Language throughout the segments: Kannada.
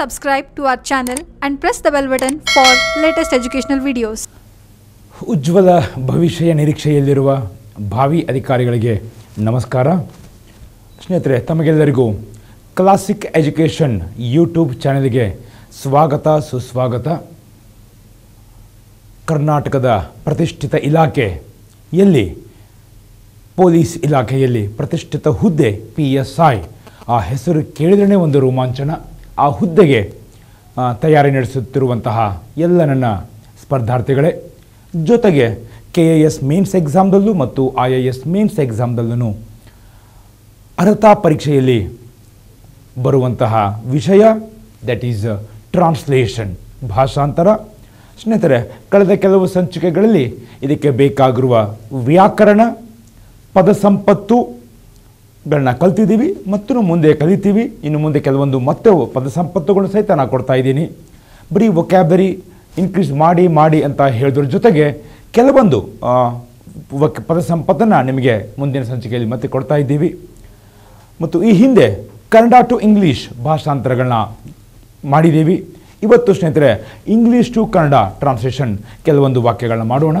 subscribe to our channel and press the bell button for latest educational videos. ಉಜ್ವಲ ಭವಿಷ್ಯ ನಿರೀಕ್ಷೆಯಲ್ಲಿರುವ ಭಾವಿ ಅಧಿಕಾರಿಗಳಿಗೆ ನಮಸ್ಕಾರ ಸ್ನೇಹಿತರೆ ತಮಗೆಲ್ಲರಿಗೂ ಕ್ಲಾಸಿಕ್ ಎಜುಕೇಷನ್ ಯೂಟ್ಯೂಬ್ ಚಾನೆಲ್ಗೆ ಸ್ವಾಗತ ಸುಸ್ವಾಗತ ಕರ್ನಾಟಕದ ಪ್ರತಿಷ್ಠಿತ ಇಲಾಖೆ ಎಲ್ಲಿ ಪೊಲೀಸ್ ಇಲಾಖೆಯಲ್ಲಿ ಪ್ರತಿಷ್ಠಿತ ಹುದ್ದೆ ಪಿ ಎಸ್ ಐ ಆ ಹೆಸರು ಕೇಳಿದ್ರೇ ಒಂದು ರೋಮಾಂಚನ ಆ ಹುದ್ದೆಗೆ ತಯಾರಿ ನಡೆಸುತ್ತಿರುವಂತಹ ಎಲ್ಲ ನನ್ನ ಸ್ಪರ್ಧಾರ್ಥಿಗಳೇ ಜೊತೆಗೆ ಕೆ ಎ ಎಸ್ ಮೇನ್ಸ್ ಎಕ್ಸಾಮ್ದಲ್ಲೂ ಮತ್ತು ಐ ಎ ಎಸ್ ಮೇನ್ಸ್ ಎಕ್ಸಾಮ್ದಲ್ಲೂ ಅರ್ಹತಾ ಪರೀಕ್ಷೆಯಲ್ಲಿ ಬರುವಂತಹ ವಿಷಯ ದಟ್ ಈಸ್ ಟ್ರಾನ್ಸ್ಲೇಷನ್ ಭಾಷಾಂತರ ಸ್ನೇಹಿತರೆ ಕಳೆದ ಕೆಲವು ಸಂಚಿಕೆಗಳಲ್ಲಿ ಇದಕ್ಕೆ ಬೇಕಾಗಿರುವ ವ್ಯಾಕರಣ ಪದ ಸಂಪತ್ತು ಗಳನ್ನ ಕಲ್ತಿದ್ದೀವಿ ಮತ್ತು ಮುಂದೆ ಕಲಿತೀವಿ ಇನ್ನು ಮುಂದೆ ಕೆಲವೊಂದು ಮತ್ತೆ ಪದ ಸಹಿತ ನಾನು ಕೊಡ್ತಾ ಇದ್ದೀನಿ ಬರೀ ವೊಕ್ಯಾಬರಿ ಇನ್ಕ್ರೀಸ್ ಮಾಡಿ ಮಾಡಿ ಅಂತ ಹೇಳಿದ್ರ ಜೊತೆಗೆ ಕೆಲವೊಂದು ಪದ ಸಂಪತ್ತನ್ನು ನಿಮಗೆ ಮುಂದಿನ ಸಂಚಿಕೆಯಲ್ಲಿ ಮತ್ತೆ ಕೊಡ್ತಾ ಇದ್ದೀವಿ ಮತ್ತು ಈ ಹಿಂದೆ ಕನ್ನಡ ಟು ಇಂಗ್ಲೀಷ್ ಭಾಷಾಂತರಗಳನ್ನ ಮಾಡಿದ್ದೀವಿ ಇವತ್ತು ಸ್ನೇಹಿತರೆ ಇಂಗ್ಲೀಷ್ ಟು ಕನ್ನಡ ಟ್ರಾನ್ಸ್ಲೇಷನ್ ಕೆಲವೊಂದು ವಾಕ್ಯಗಳನ್ನ ಮಾಡೋಣ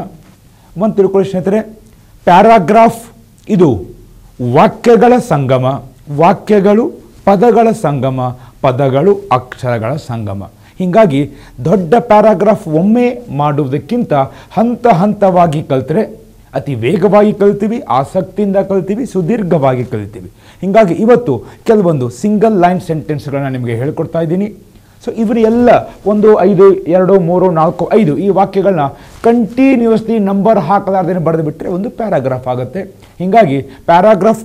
ಒಂದು ತಿಳ್ಕೊಳ್ಳಿ ಸ್ನೇಹಿತರೆ ಪ್ಯಾರಾಗ್ರಾಫ್ ಇದು ವಾಕ್ಯಗಳ ಸಂಗಮ ವಾಕ್ಯಗಳು ಪದಗಳ ಸಂಗಮ ಪದಗಳು ಅಕ್ಷರಗಳ ಸಂಗಮ ಹೀಗಾಗಿ ದೊಡ್ಡ ಪ್ಯಾರಾಗ್ರಾಫ್ ಒಮ್ಮೆ ಮಾಡುವುದಕ್ಕಿಂತ ಹಂತ ಹಂತವಾಗಿ ಕಲಿತರೆ ಅತಿ ವೇಗವಾಗಿ ಕಲಿತೀವಿ ಆಸಕ್ತಿಯಿಂದ ಕಲಿತೀವಿ ಸುದೀರ್ಘವಾಗಿ ಕಲಿತೀವಿ ಹೀಗಾಗಿ ಇವತ್ತು ಕೆಲವೊಂದು ಸಿಂಗಲ್ ಲೈನ್ ಸೆಂಟೆನ್ಸ್ಗಳನ್ನ ನಿಮಗೆ ಹೇಳ್ಕೊಡ್ತಾ ಇದ್ದೀನಿ ಸೊ ಇವರೆಲ್ಲ ಒಂದು ಐದು ಎರಡು ಮೂರು ನಾಲ್ಕು ಐದು ಈ ವಾಕ್ಯಗಳನ್ನ ಕಂಟಿನ್ಯೂಸ್ಲಿ ನಂಬರ್ ಹಾಕಲಾರ್ದೇನೆ ಬರೆದು ಬಿಟ್ಟರೆ ಒಂದು ಪ್ಯಾರಾಗ್ರಾಫ್ ಆಗುತ್ತೆ ಹೀಗಾಗಿ ಪ್ಯಾರಾಗ್ರಾಫ್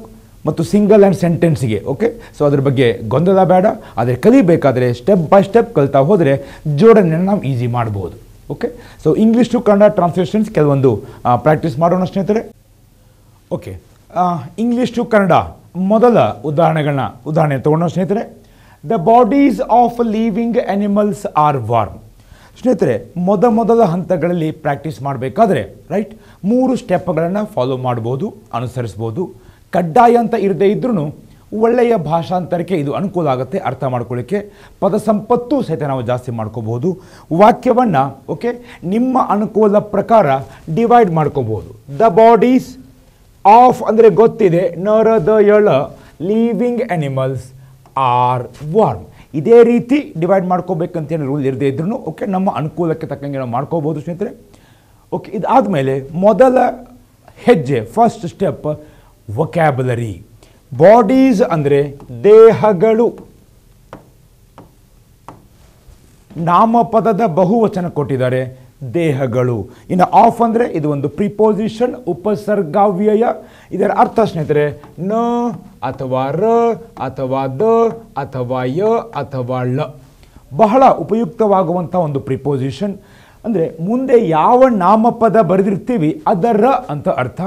ಮತ್ತು ಸಿಂಗಲ್ ಆ್ಯಂಡ್ ಸೆಂಟೆನ್ಸ್ಗೆ ಓಕೆ ಸೊ ಅದ್ರ ಬಗ್ಗೆ ಗೊಂದಲ ಬೇಡ ಆದರೆ ಕಲಿಬೇಕಾದರೆ ಸ್ಟೆಪ್ ಬೈ ಸ್ಟೆಪ್ ಕಲಿತಾ ಹೋದರೆ ಜೋಡಣೆಯನ್ನು ನಾವು ಈಸಿ ಮಾಡ್ಬೋದು okay so English to Kannada translations ಕೆಲವೊಂದು ಪ್ರಾಕ್ಟೀಸ್ ಮಾಡೋಣ ಸ್ನೇಹಿತರೆ ಓಕೆ ಇಂಗ್ಲೀಷ್ ಟು ಕನ್ನಡ ಮೊದಲ ಉದಾಹರಣೆಗಳನ್ನ ಉದಾಹರಣೆ ತೊಗೊಳ್ಳೋಣ ಸ್ನೇಹಿತರೆ the bodies of living animals are warm ಸ್ನೇಹಿತರೆ ಮೊದ ಮೊದಲ ಹಂತಗಳಲ್ಲಿ ಪ್ರಾಕ್ಟೀಸ್ ಮಾಡಬೇಕಾದ್ರೆ ರೈಟ್ ಮೂರು ಸ್ಟೆಪ್ಗಳನ್ನು ಫಾಲೋ ಮಾಡ್ಬೋದು ಅನುಸರಿಸ್ಬೋದು ಕಡ್ಡಾಯ ಅಂತ ಇರದೇ ಇದ್ರೂ ಒಳ್ಳೆಯ ಭಾಷಾಂತರಕ್ಕೆ ಇದು ಅನುಕೂಲ ಆಗುತ್ತೆ ಅರ್ಥ ಮಾಡ್ಕೊಳ್ಳಿಕ್ಕೆ ಪದ ಸಂಪತ್ತು ಸಹಿತ ನಾವು ಜಾಸ್ತಿ ಮಾಡ್ಕೋಬೋದು ವಾಕ್ಯವನ್ನು ಓಕೆ ನಿಮ್ಮ ಅನುಕೂಲ ಪ್ರಕಾರ ಡಿವೈಡ್ ಮಾಡ್ಕೋಬೋದು ದ ಬಾಡೀಸ್ ಆಫ್ ಅಂದರೆ ಗೊತ್ತಿದೆ ನರ ದ ಎಳ ಲೀವಿಂಗ್ ಅನಿಮಲ್ಸ್ ಆರ್ ವಾರ್ಮ್ ಇದೇ ರೀತಿ ಡಿವೈಡ್ ಮಾಡ್ಕೋಬೇಕಂತೇನು ರೂಲ್ ಇರದೇ ಇದ್ರು ಓಕೆ ನಮ್ಮ ಅನುಕೂಲಕ್ಕೆ ತಕ್ಕಂಗೆ ನಾವು ಮಾಡ್ಕೋಬೋದು ಸ್ನೇಹಿತರೆ ಓಕೆ ಇದಾದ ಮೇಲೆ ಮೊದಲ ಹೆಜ್ಜೆ ಫಸ್ಟ್ ಸ್ಟೆಪ್ ವೊಕ್ಯಾಬುಲರಿ ಬಾಡೀಸ್ ಅಂದರೆ ದೇಹಗಳು ನಾಮಪದದ ಬಹುವಚನ ಕೊಟ್ಟಿದ್ದಾರೆ ದೇಹಗಳು ಇನ್ನು ಆಫ್ ಅಂದರೆ ಇದು ಒಂದು ಪ್ರಿಪೋಸಿಷನ್ ಉಪಸರ್ಗಾವ್ಯಯ ಇದರ ಅರ್ಥ ಸ್ನೇಹಿತರೆ ನ ಅಥವಾ ರ ಅಥವಾ ದ ಅಥವಾ ಯ ಅಥವಾ ಳ ಬಹಳ ಉಪಯುಕ್ತವಾಗುವಂಥ ಒಂದು ಪ್ರಿಪೋಸಿಷನ್ ಅಂದರೆ ಮುಂದೆ ಯಾವ ನಾಮಪದ ಬರೆದಿರ್ತೀವಿ ಅದರ ಅಂತ ಅರ್ಥ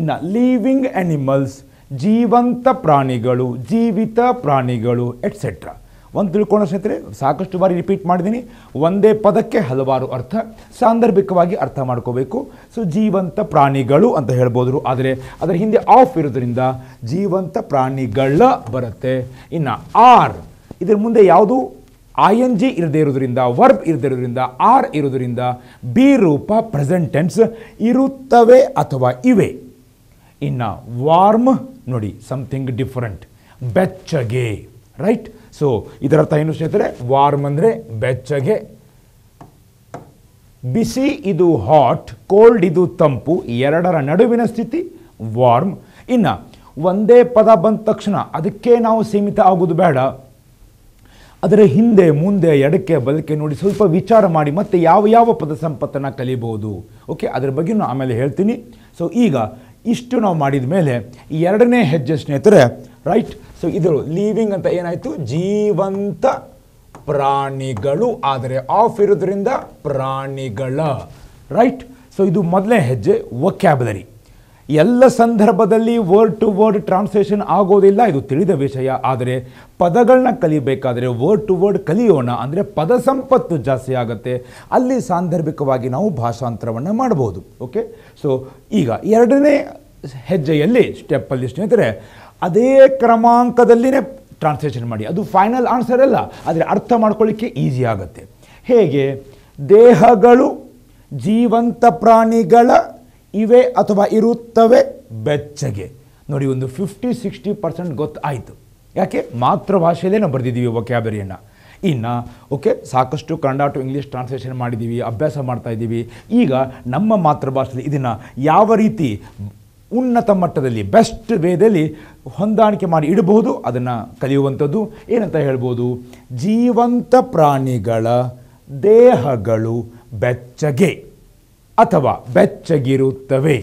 ಇನ್ನು ಲೀವಿಂಗ್ ಆ್ಯನಿಮಲ್ಸ್ ಜೀವಂತ ಪ್ರಾಣಿಗಳು ಜೀವಿತ ಪ್ರಾಣಿಗಳು ಎಟ್ಸೆಟ್ರಾ ಒಂದು ತಿಳ್ಕೊಳ್ಳೋ ಸ್ನೇಹಿತರೆ ಸಾಕಷ್ಟು ಬಾರಿ ರಿಪೀಟ್ ಮಾಡಿದ್ದೀನಿ ಒಂದೇ ಪದಕ್ಕೆ ಹಲವಾರು ಅರ್ಥ ಸಾಂದರ್ಭಿಕವಾಗಿ ಅರ್ಥ ಮಾಡ್ಕೋಬೇಕು ಸೊ ಜೀವಂತ ಪ್ರಾಣಿಗಳು ಅಂತ ಹೇಳ್ಬೋದು ಆದರೆ ಅದರ ಹಿಂದೆ ಆಫ್ ಇರೋದ್ರಿಂದ ಜೀವಂತ ಪ್ರಾಣಿಗಳ ಬರುತ್ತೆ ಇನ್ನು ಆರ್ ಇದರ ಮುಂದೆ ಯಾವುದು ಐ ಎನ್ ಜಿ ಇರದೇ ಇರೋದ್ರಿಂದ ವರ್ಬ್ ಇರದೇ ಇರೋದ್ರಿಂದ ಆರ್ ಇರೋದ್ರಿಂದ ಬಿ ರೂಪ ಪ್ರೆಸೆಂಟೆನ್ಸ್ ಇರುತ್ತವೆ ಅಥವಾ ಇವೆ ಇನ್ನು ವಾರ್ಮ್ ನೋಡಿ ಸಮಥಿಂಗ್ ಡಿಫರೆಂಟ್ ಬೆಚ್ಚಗೆ ರೈಟ್ ಸೊ ಇದರ ಏನು ಸ್ನೇಹಿತರೆ ವಾರ್ಮ್ ಅಂದರೆ ಬೆಚ್ಚಗೆ ಬಿಸಿ ಇದು ಹಾಟ್ ಕೋಲ್ಡ್ ಇದು ತಂಪು ಎರಡರ ನಡುವಿನ ಸ್ಥಿತಿ ವಾರ್ಮ್ ಇನ್ನು ಒಂದೇ ಪದ ಬಂದ ತಕ್ಷಣ ಅದಕ್ಕೆ ನಾವು ಸೀಮಿತ ಆಗೋದು ಬೇಡ ಅದರ ಹಿಂದೆ ಮುಂದೆ ಎಡಕ್ಕೆ ಬಲಕ್ಕೆ ನೋಡಿ ಸ್ವಲ್ಪ ವಿಚಾರ ಮಾಡಿ ಮತ್ತೆ ಯಾವ ಯಾವ ಪದ ಸಂಪತ್ತನ್ನು ಕಲಿಬೋದು ಓಕೆ ಅದರ ಬಗ್ಗೆ ನಾನು ಆಮೇಲೆ ಹೇಳ್ತೀನಿ ಸೊ ಈಗ ಇಷ್ಟು ನಾವು ಮಾಡಿದ ಮೇಲೆ ಎರಡನೇ ಹೆಜ್ಜೆ ಸ್ನೇಹಿತರೆ ರೈಟ್ ಸೊ ಇದು ಲೀವಿಂಗ್ ಅಂತ ಏನಾಯಿತು ಜೀವಂತ ಪ್ರಾಣಿಗಳು ಆದರೆ ಆಫ್ ಇರೋದ್ರಿಂದ ಪ್ರಾಣಿಗಳ ರೈಟ್ ಸೊ ಇದು ಮೊದಲನೇ ಹೆಜ್ಜೆ ವಕ್ಯಾಬಲರಿ ಎಲ್ಲ ಸಂದರ್ಭದಲ್ಲಿ ವರ್ಡ್ ಟು ವರ್ಡ್ ಟ್ರಾನ್ಸ್ಲೇಷನ್ ಆಗೋದಿಲ್ಲ ಇದು ತಿಳಿದ ವಿಷಯ ಆದರೆ ಪದಗಳನ್ನ ಕಲಿಬೇಕಾದರೆ ವರ್ಡ್ ಟು ವರ್ಡ್ ಕಲಿಯೋಣ ಅಂದರೆ ಪದ ಸಂಪತ್ತು ಜಾಸ್ತಿ ಆಗುತ್ತೆ ಅಲ್ಲಿ ಸಾಂದರ್ಭಿಕವಾಗಿ ನಾವು ಭಾಷಾಂತರವನ್ನು ಮಾಡ್ಬೋದು ಓಕೆ ಸೊ ಈಗ ಎರಡನೇ ಹೆಜ್ಜೆಯಲ್ಲಿ ಸ್ಟೆಪ್ಪಲ್ಲಿ ಸ್ನೇಹಿತರೆ ಅದೇ ಕ್ರಮಾಂಕದಲ್ಲಿನೇ ಟ್ರಾನ್ಸ್ಲೇಷನ್ ಮಾಡಿ ಅದು ಫೈನಲ್ ಆನ್ಸರ್ ಅಲ್ಲ ಆದರೆ ಅರ್ಥ ಮಾಡ್ಕೊಳ್ಳಿಕ್ಕೆ ಈಸಿ ಆಗುತ್ತೆ ಹೇಗೆ ದೇಹಗಳು ಜೀವಂತ ಪ್ರಾಣಿಗಳ ಇವೆ ಅಥವಾ ಇರುತ್ತವೆ ಬೆಚ್ಚಗೆ ನೋಡಿ ಒಂದು ಫಿಫ್ಟಿ ಸಿಕ್ಸ್ಟಿ ಪರ್ಸೆಂಟ್ ಗೊತ್ತಾಯಿತು ಯಾಕೆ ಮಾತೃಭಾಷೆಯಲ್ಲೇ ನಾವು ಬರೆದಿದ್ದೀವಿ ವಕ್ಯಾಬರಿಯನ್ನು ಇನ್ನು ಓಕೆ ಸಾಕಷ್ಟು ಕನ್ನಡ ಟು ಇಂಗ್ಲೀಷ್ ಟ್ರಾನ್ಸ್ಲೇಷನ್ ಮಾಡಿದ್ದೀವಿ ಅಭ್ಯಾಸ ಮಾಡ್ತಾ ಇದ್ದೀವಿ ಈಗ ನಮ್ಮ ಮಾತೃಭಾಷೆಯಲ್ಲಿ ಇದನ್ನು ಯಾವ ರೀತಿ ಉನ್ನತ ಮಟ್ಟದಲ್ಲಿ ಬೆಸ್ಟ್ ವೇದಲ್ಲಿ ಹೊಂದಾಣಿಕೆ ಮಾಡಿ ಇಡಬಹುದು ಅದನ್ನು ಕಲಿಯುವಂಥದ್ದು ಏನಂತ ಹೇಳ್ಬೋದು ಜೀವಂತ ಪ್ರಾಣಿಗಳ ದೇಹಗಳು ಬೆಚ್ಚಗೆ ಅಥವಾ ಬೆಚ್ಚಗಿರುತ್ತವೆ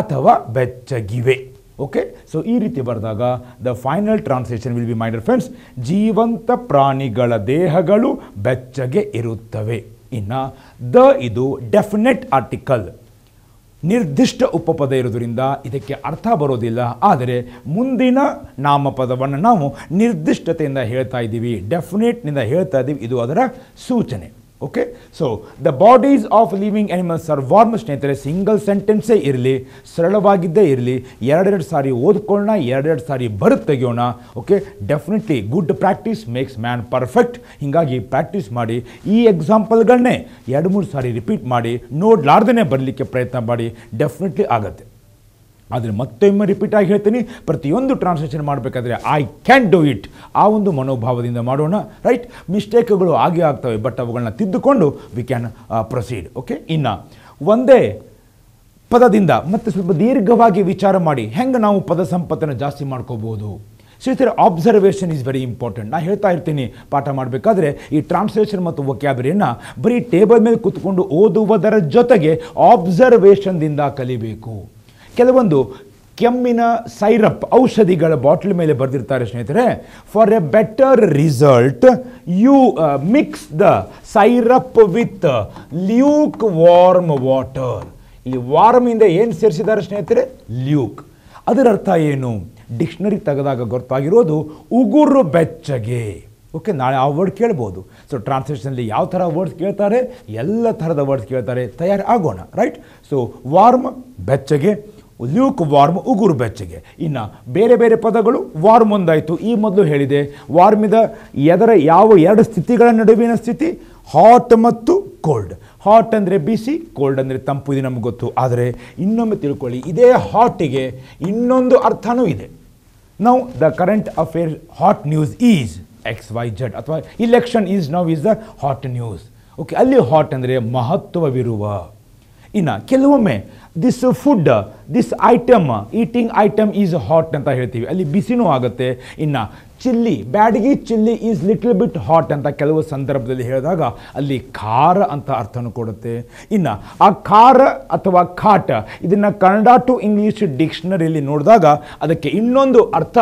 ಅಥವಾ ಬೆಚ್ಚಗಿವೆ ಓಕೆ ಸೊ ಈ ರೀತಿ ಬರೆದಾಗ the final translation will be ಮೈಂಡರ್ ಫ್ರೆಂಡ್ಸ್ ಜೀವಂತ ಪ್ರಾಣಿಗಳ ದೇಹಗಳು ಬೆಚ್ಚಗೆ ಇರುತ್ತವೆ ಇನ್ನು ದ ಇದು ಡೆಫಿನೆಟ್ ಆರ್ಟಿಕಲ್ ನಿರ್ದಿಷ್ಟ ಉಪಪದ ಇರೋದರಿಂದ ಇದಕ್ಕೆ ಅರ್ಥ ಬರೋದಿಲ್ಲ ಆದರೆ ಮುಂದಿನ ನಾಮಪದವನ್ನು ನಾವು ನಿರ್ದಿಷ್ಟತೆಯಿಂದ ಹೇಳ್ತಾ ಇದ್ದೀವಿ ಡೆಫಿನೆಟ್ನಿಂದ ಹೇಳ್ತಾ ಇದ್ದೀವಿ ಇದು ಅದರ ಸೂಚನೆ okay so the bodies of living animals are warm ಸ್ನೇಹಿತರೆ ಸಿಂಗಲ್ ಸೆಂಟೆನ್ಸೇ ಇರಲಿ ಸರಳವಾಗಿದ್ದೇ ಇರಲಿ ಎರಡೆರಡು ಸಾರಿ ಓದ್ಕೊಳ್ಳೋಣ ಎರಡೆರಡು ಸಾರಿ ಬರುತ್ತೆ ತೆಗೆಯೋಣ okay definitely good practice makes man perfect ಹೀಗಾಗಿ ಪ್ರಾಕ್ಟೀಸ್ ಮಾಡಿ ಈ ಎಕ್ಸಾಂಪಲ್ಗಳನ್ನೇ ಎರಡು ಮೂರು ಸಾರಿ ರಿಪೀಟ್ ಮಾಡಿ ನೋಡ್ಲಾರ್ದೇ ಬರಲಿಕ್ಕೆ ಪ್ರಯತ್ನ ಮಾಡಿ ಡೆಫಿನೆಟ್ಲಿ ಆಗುತ್ತೆ ಆದರೆ ಮತ್ತೊಮ್ಮೆ ರಿಪೀಟ್ ಆಗಿ ಹೇಳ್ತೀನಿ ಪ್ರತಿಯೊಂದು ಟ್ರಾನ್ಸಾಕ್ಷನ್ ಮಾಡಬೇಕಾದ್ರೆ ಐ ಕ್ಯಾನ್ ಡೂ ಇಟ್ ಆ ಒಂದು ಮನೋಭಾವದಿಂದ ಮಾಡೋಣ ರೈಟ್ ಮಿಸ್ಟೇಕ್ಗಳು ಆಗೇ ಆಗ್ತವೆ ಬಟ್ ಅವುಗಳನ್ನ ತಿದ್ದುಕೊಂಡು ವಿ ಕ್ಯಾನ್ ಪ್ರೊಸೀಡ್ ಓಕೆ ಇನ್ನು ಒಂದೇ ಪದದಿಂದ ಮತ್ತು ಸ್ವಲ್ಪ ದೀರ್ಘವಾಗಿ ವಿಚಾರ ಮಾಡಿ ಹೆಂಗೆ ನಾವು ಪದ ಸಂಪತ್ತನ್ನು ಜಾಸ್ತಿ ಮಾಡ್ಕೋಬೋದು ಸ್ನೇಹಿತರ ಆಬ್ಸರ್ವೇಷನ್ ಈಸ್ ವೆರಿ ಇಂಪಾರ್ಟೆಂಟ್ ನಾನು ಹೇಳ್ತಾ ಇರ್ತೀನಿ ಪಾಠ ಮಾಡಬೇಕಾದ್ರೆ ಈ ಟ್ರಾನ್ಸ್ಲೇಷನ್ ಮತ್ತು ವೊಕ್ಯಾಬರಿಯನ್ನು ಬರೀ ಟೇಬಲ್ ಮೇಲೆ ಕೂತ್ಕೊಂಡು ಓದುವುದರ ಜೊತೆಗೆ ಆಬ್ಸರ್ವೇಷನ್ದಿಂದ ಕಲಿಬೇಕು ಕೆಲವೊಂದು ಕೆಮ್ಮಿನ ಸೈರಪ್ ಔಷಧಿಗಳ ಬಾಟ್ಲ್ ಮೇಲೆ ಬರೆದಿರ್ತಾರೆ ಸ್ನೇಹಿತರೆ for a better result you mix the syrup with lukewarm water ಇಲ್ಲಿ ವಾರ್ಮಿಂದ ಏನು ಸೇರಿಸಿದ್ದಾರೆ ಸ್ನೇಹಿತರೆ ಲ್ಯೂಕ್ ಅದರ ಅರ್ಥ ಏನು ಡಿಕ್ಷನರಿ ತೆಗೆದಾಗ ಗೊತ್ತಾಗಿರೋದು ಉಗುರು ಬೆಚ್ಚಗೆ ಓಕೆ ನಾಳೆ ಆ ವರ್ಡ್ ಕೇಳ್ಬೋದು ಸೊ ಟ್ರಾನ್ಸ್ಲೇಷನಲ್ಲಿ ಯಾವ ಥರ ವರ್ಡ್ಸ್ ಕೇಳ್ತಾರೆ ಎಲ್ಲ ಥರದ ವರ್ಡ್ಸ್ ಕೇಳ್ತಾರೆ ತಯಾರಿ ಆಗೋಣ ರೈಟ್ ಸೊ ವಾರ್ಮ್ ಬೆಚ್ಚಗೆ ಲ್ಯೂಕ್ ವಾರ್ಮ್ ಉಗುರು ಬೆಚ್ಚಗೆ ಇನ್ನು ಬೇರೆ ಬೇರೆ ಪದಗಳು ವಾರ್ಮ್ ಒಂದಾಯಿತು ಈ ಮೊದಲು ಹೇಳಿದೆ ವಾರ್ಮಿದ ಎದರ ಯಾವ ಎರಡು ಸ್ಥಿತಿಗಳ ನಡುವಿನ ಸ್ಥಿತಿ ಹಾಟ್ ಮತ್ತು ಕೋಲ್ಡ್ ಹಾಟ್ ಅಂದರೆ ಬಿಸಿ ಕೋಲ್ಡ್ ಅಂದರೆ ತಂಪು ಇದು ನಮ್ಗೆ ಗೊತ್ತು ಆದರೆ ಇನ್ನೊಮ್ಮೆ ತಿಳ್ಕೊಳ್ಳಿ ಇದೇ ಹಾಟಿಗೆ ಇನ್ನೊಂದು ಅರ್ಥನೂ ಇದೆ now the current affair hot news is X Y Z ಅಥವಾ election is now is the hot news okay ಅಲ್ಲಿ ಹಾಟ್ ಅಂದರೆ ಮಹತ್ವವಿರುವ ಇನ್ನು ಕೆಲವೊಮ್ಮೆ this food this item eating item is hot ಅಂತ ಹೇಳ್ತೀವಿ ಅಲ್ಲಿ ಬಿಸಿನೂ ಆಗುತ್ತೆ ಇನ್ನು chilli Byadgi chilli is little bit hot ಅಂತ ಕೆಲವು ಸಂದರ್ಭದಲ್ಲಿ ಹೇಳಿದಾಗ ಅಲ್ಲಿ ಖಾರ ಅಂತ ಅರ್ಥನು ಕೊಡುತ್ತೆ ಇನ್ನು ಆ ಖಾರ ಅಥವಾ ಖಾಟ ಇದನ್ನು ಕನ್ನಡ ಟು ಇಂಗ್ಲೀಷ್ ಡಿಕ್ಷನರಿಯಲ್ಲಿ ನೋಡಿದಾಗ ಅದಕ್ಕೆ ಇನ್ನೊಂದು ಅರ್ಥ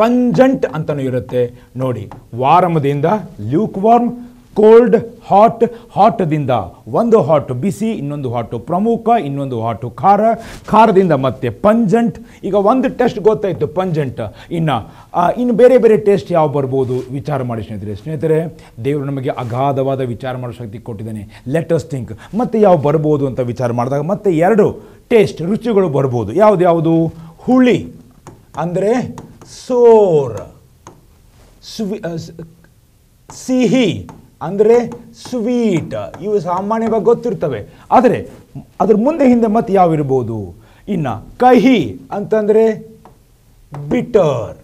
ಪಂಜಂಟ್ ಅಂತಲೂ ಇರುತ್ತೆ ನೋಡಿ ವಾರಮದಿಂದ ಲ್ಯೂಕ್ ವಾರ್ಮ್ ಕೋಲ್ಡ್ ಹಾಟ್ ಹಾಟ್ದಿಂದ ಒಂದು ಹಾಟ್ ಬಿಸಿ ಇನ್ನೊಂದು ಹಾಟು ಪ್ರಮುಖ ಇನ್ನೊಂದು ಹಾಟು ಖಾರ ಖಾರದಿಂದ ಮತ್ತೆ ಪಂಜಂಟ್ ಈಗ ಒಂದು ಟೆಸ್ಟ್ ಗೊತ್ತಾಯಿತು ಪಂಜಂಟ್ ಇನ್ನು ಇನ್ನು ಬೇರೆ ಬೇರೆ ಟೇಸ್ಟ್ ಯಾವ ಬರ್ಬೋದು ವಿಚಾರ ಮಾಡಿ ಸ್ನೇಹಿತರೆ ಸ್ನೇಹಿತರೆ ದೇವರು ನಮಗೆ ಅಗಾಧವಾದ ವಿಚಾರ ಮಾಡೋ ಶಕ್ತಿ ಕೊಟ್ಟಿದ್ದಾನೆ ಲೆಟಸ್ ಥಿಂಕ್ ಮತ್ತು ಯಾವ ಬರ್ಬೋದು ಅಂತ ವಿಚಾರ ಮಾಡಿದಾಗ ಮತ್ತೆ ಎರಡು ಟೇಸ್ಟ್ ರುಚಿಗಳು ಬರ್ಬೋದು ಯಾವುದು ಯಾವುದು ಹುಳಿ ಅಂದರೆ ಸೋರ್ ಸಿಹಿ ಅಂದರೆ ಸ್ವೀಟ್ ಇವು ಸಾಮಾನ್ಯವಾಗಿ ಗೊತ್ತಿರ್ತವೆ ಆದರೆ ಅದ್ರ ಮುಂದೆ ಹಿಂದೆ ಮತ್ತೆ ಯಾವಿರ್ಬೋದು ಇನ್ನು ಕಹಿ ಅಂತಂದರೆ ಬಿಟರ್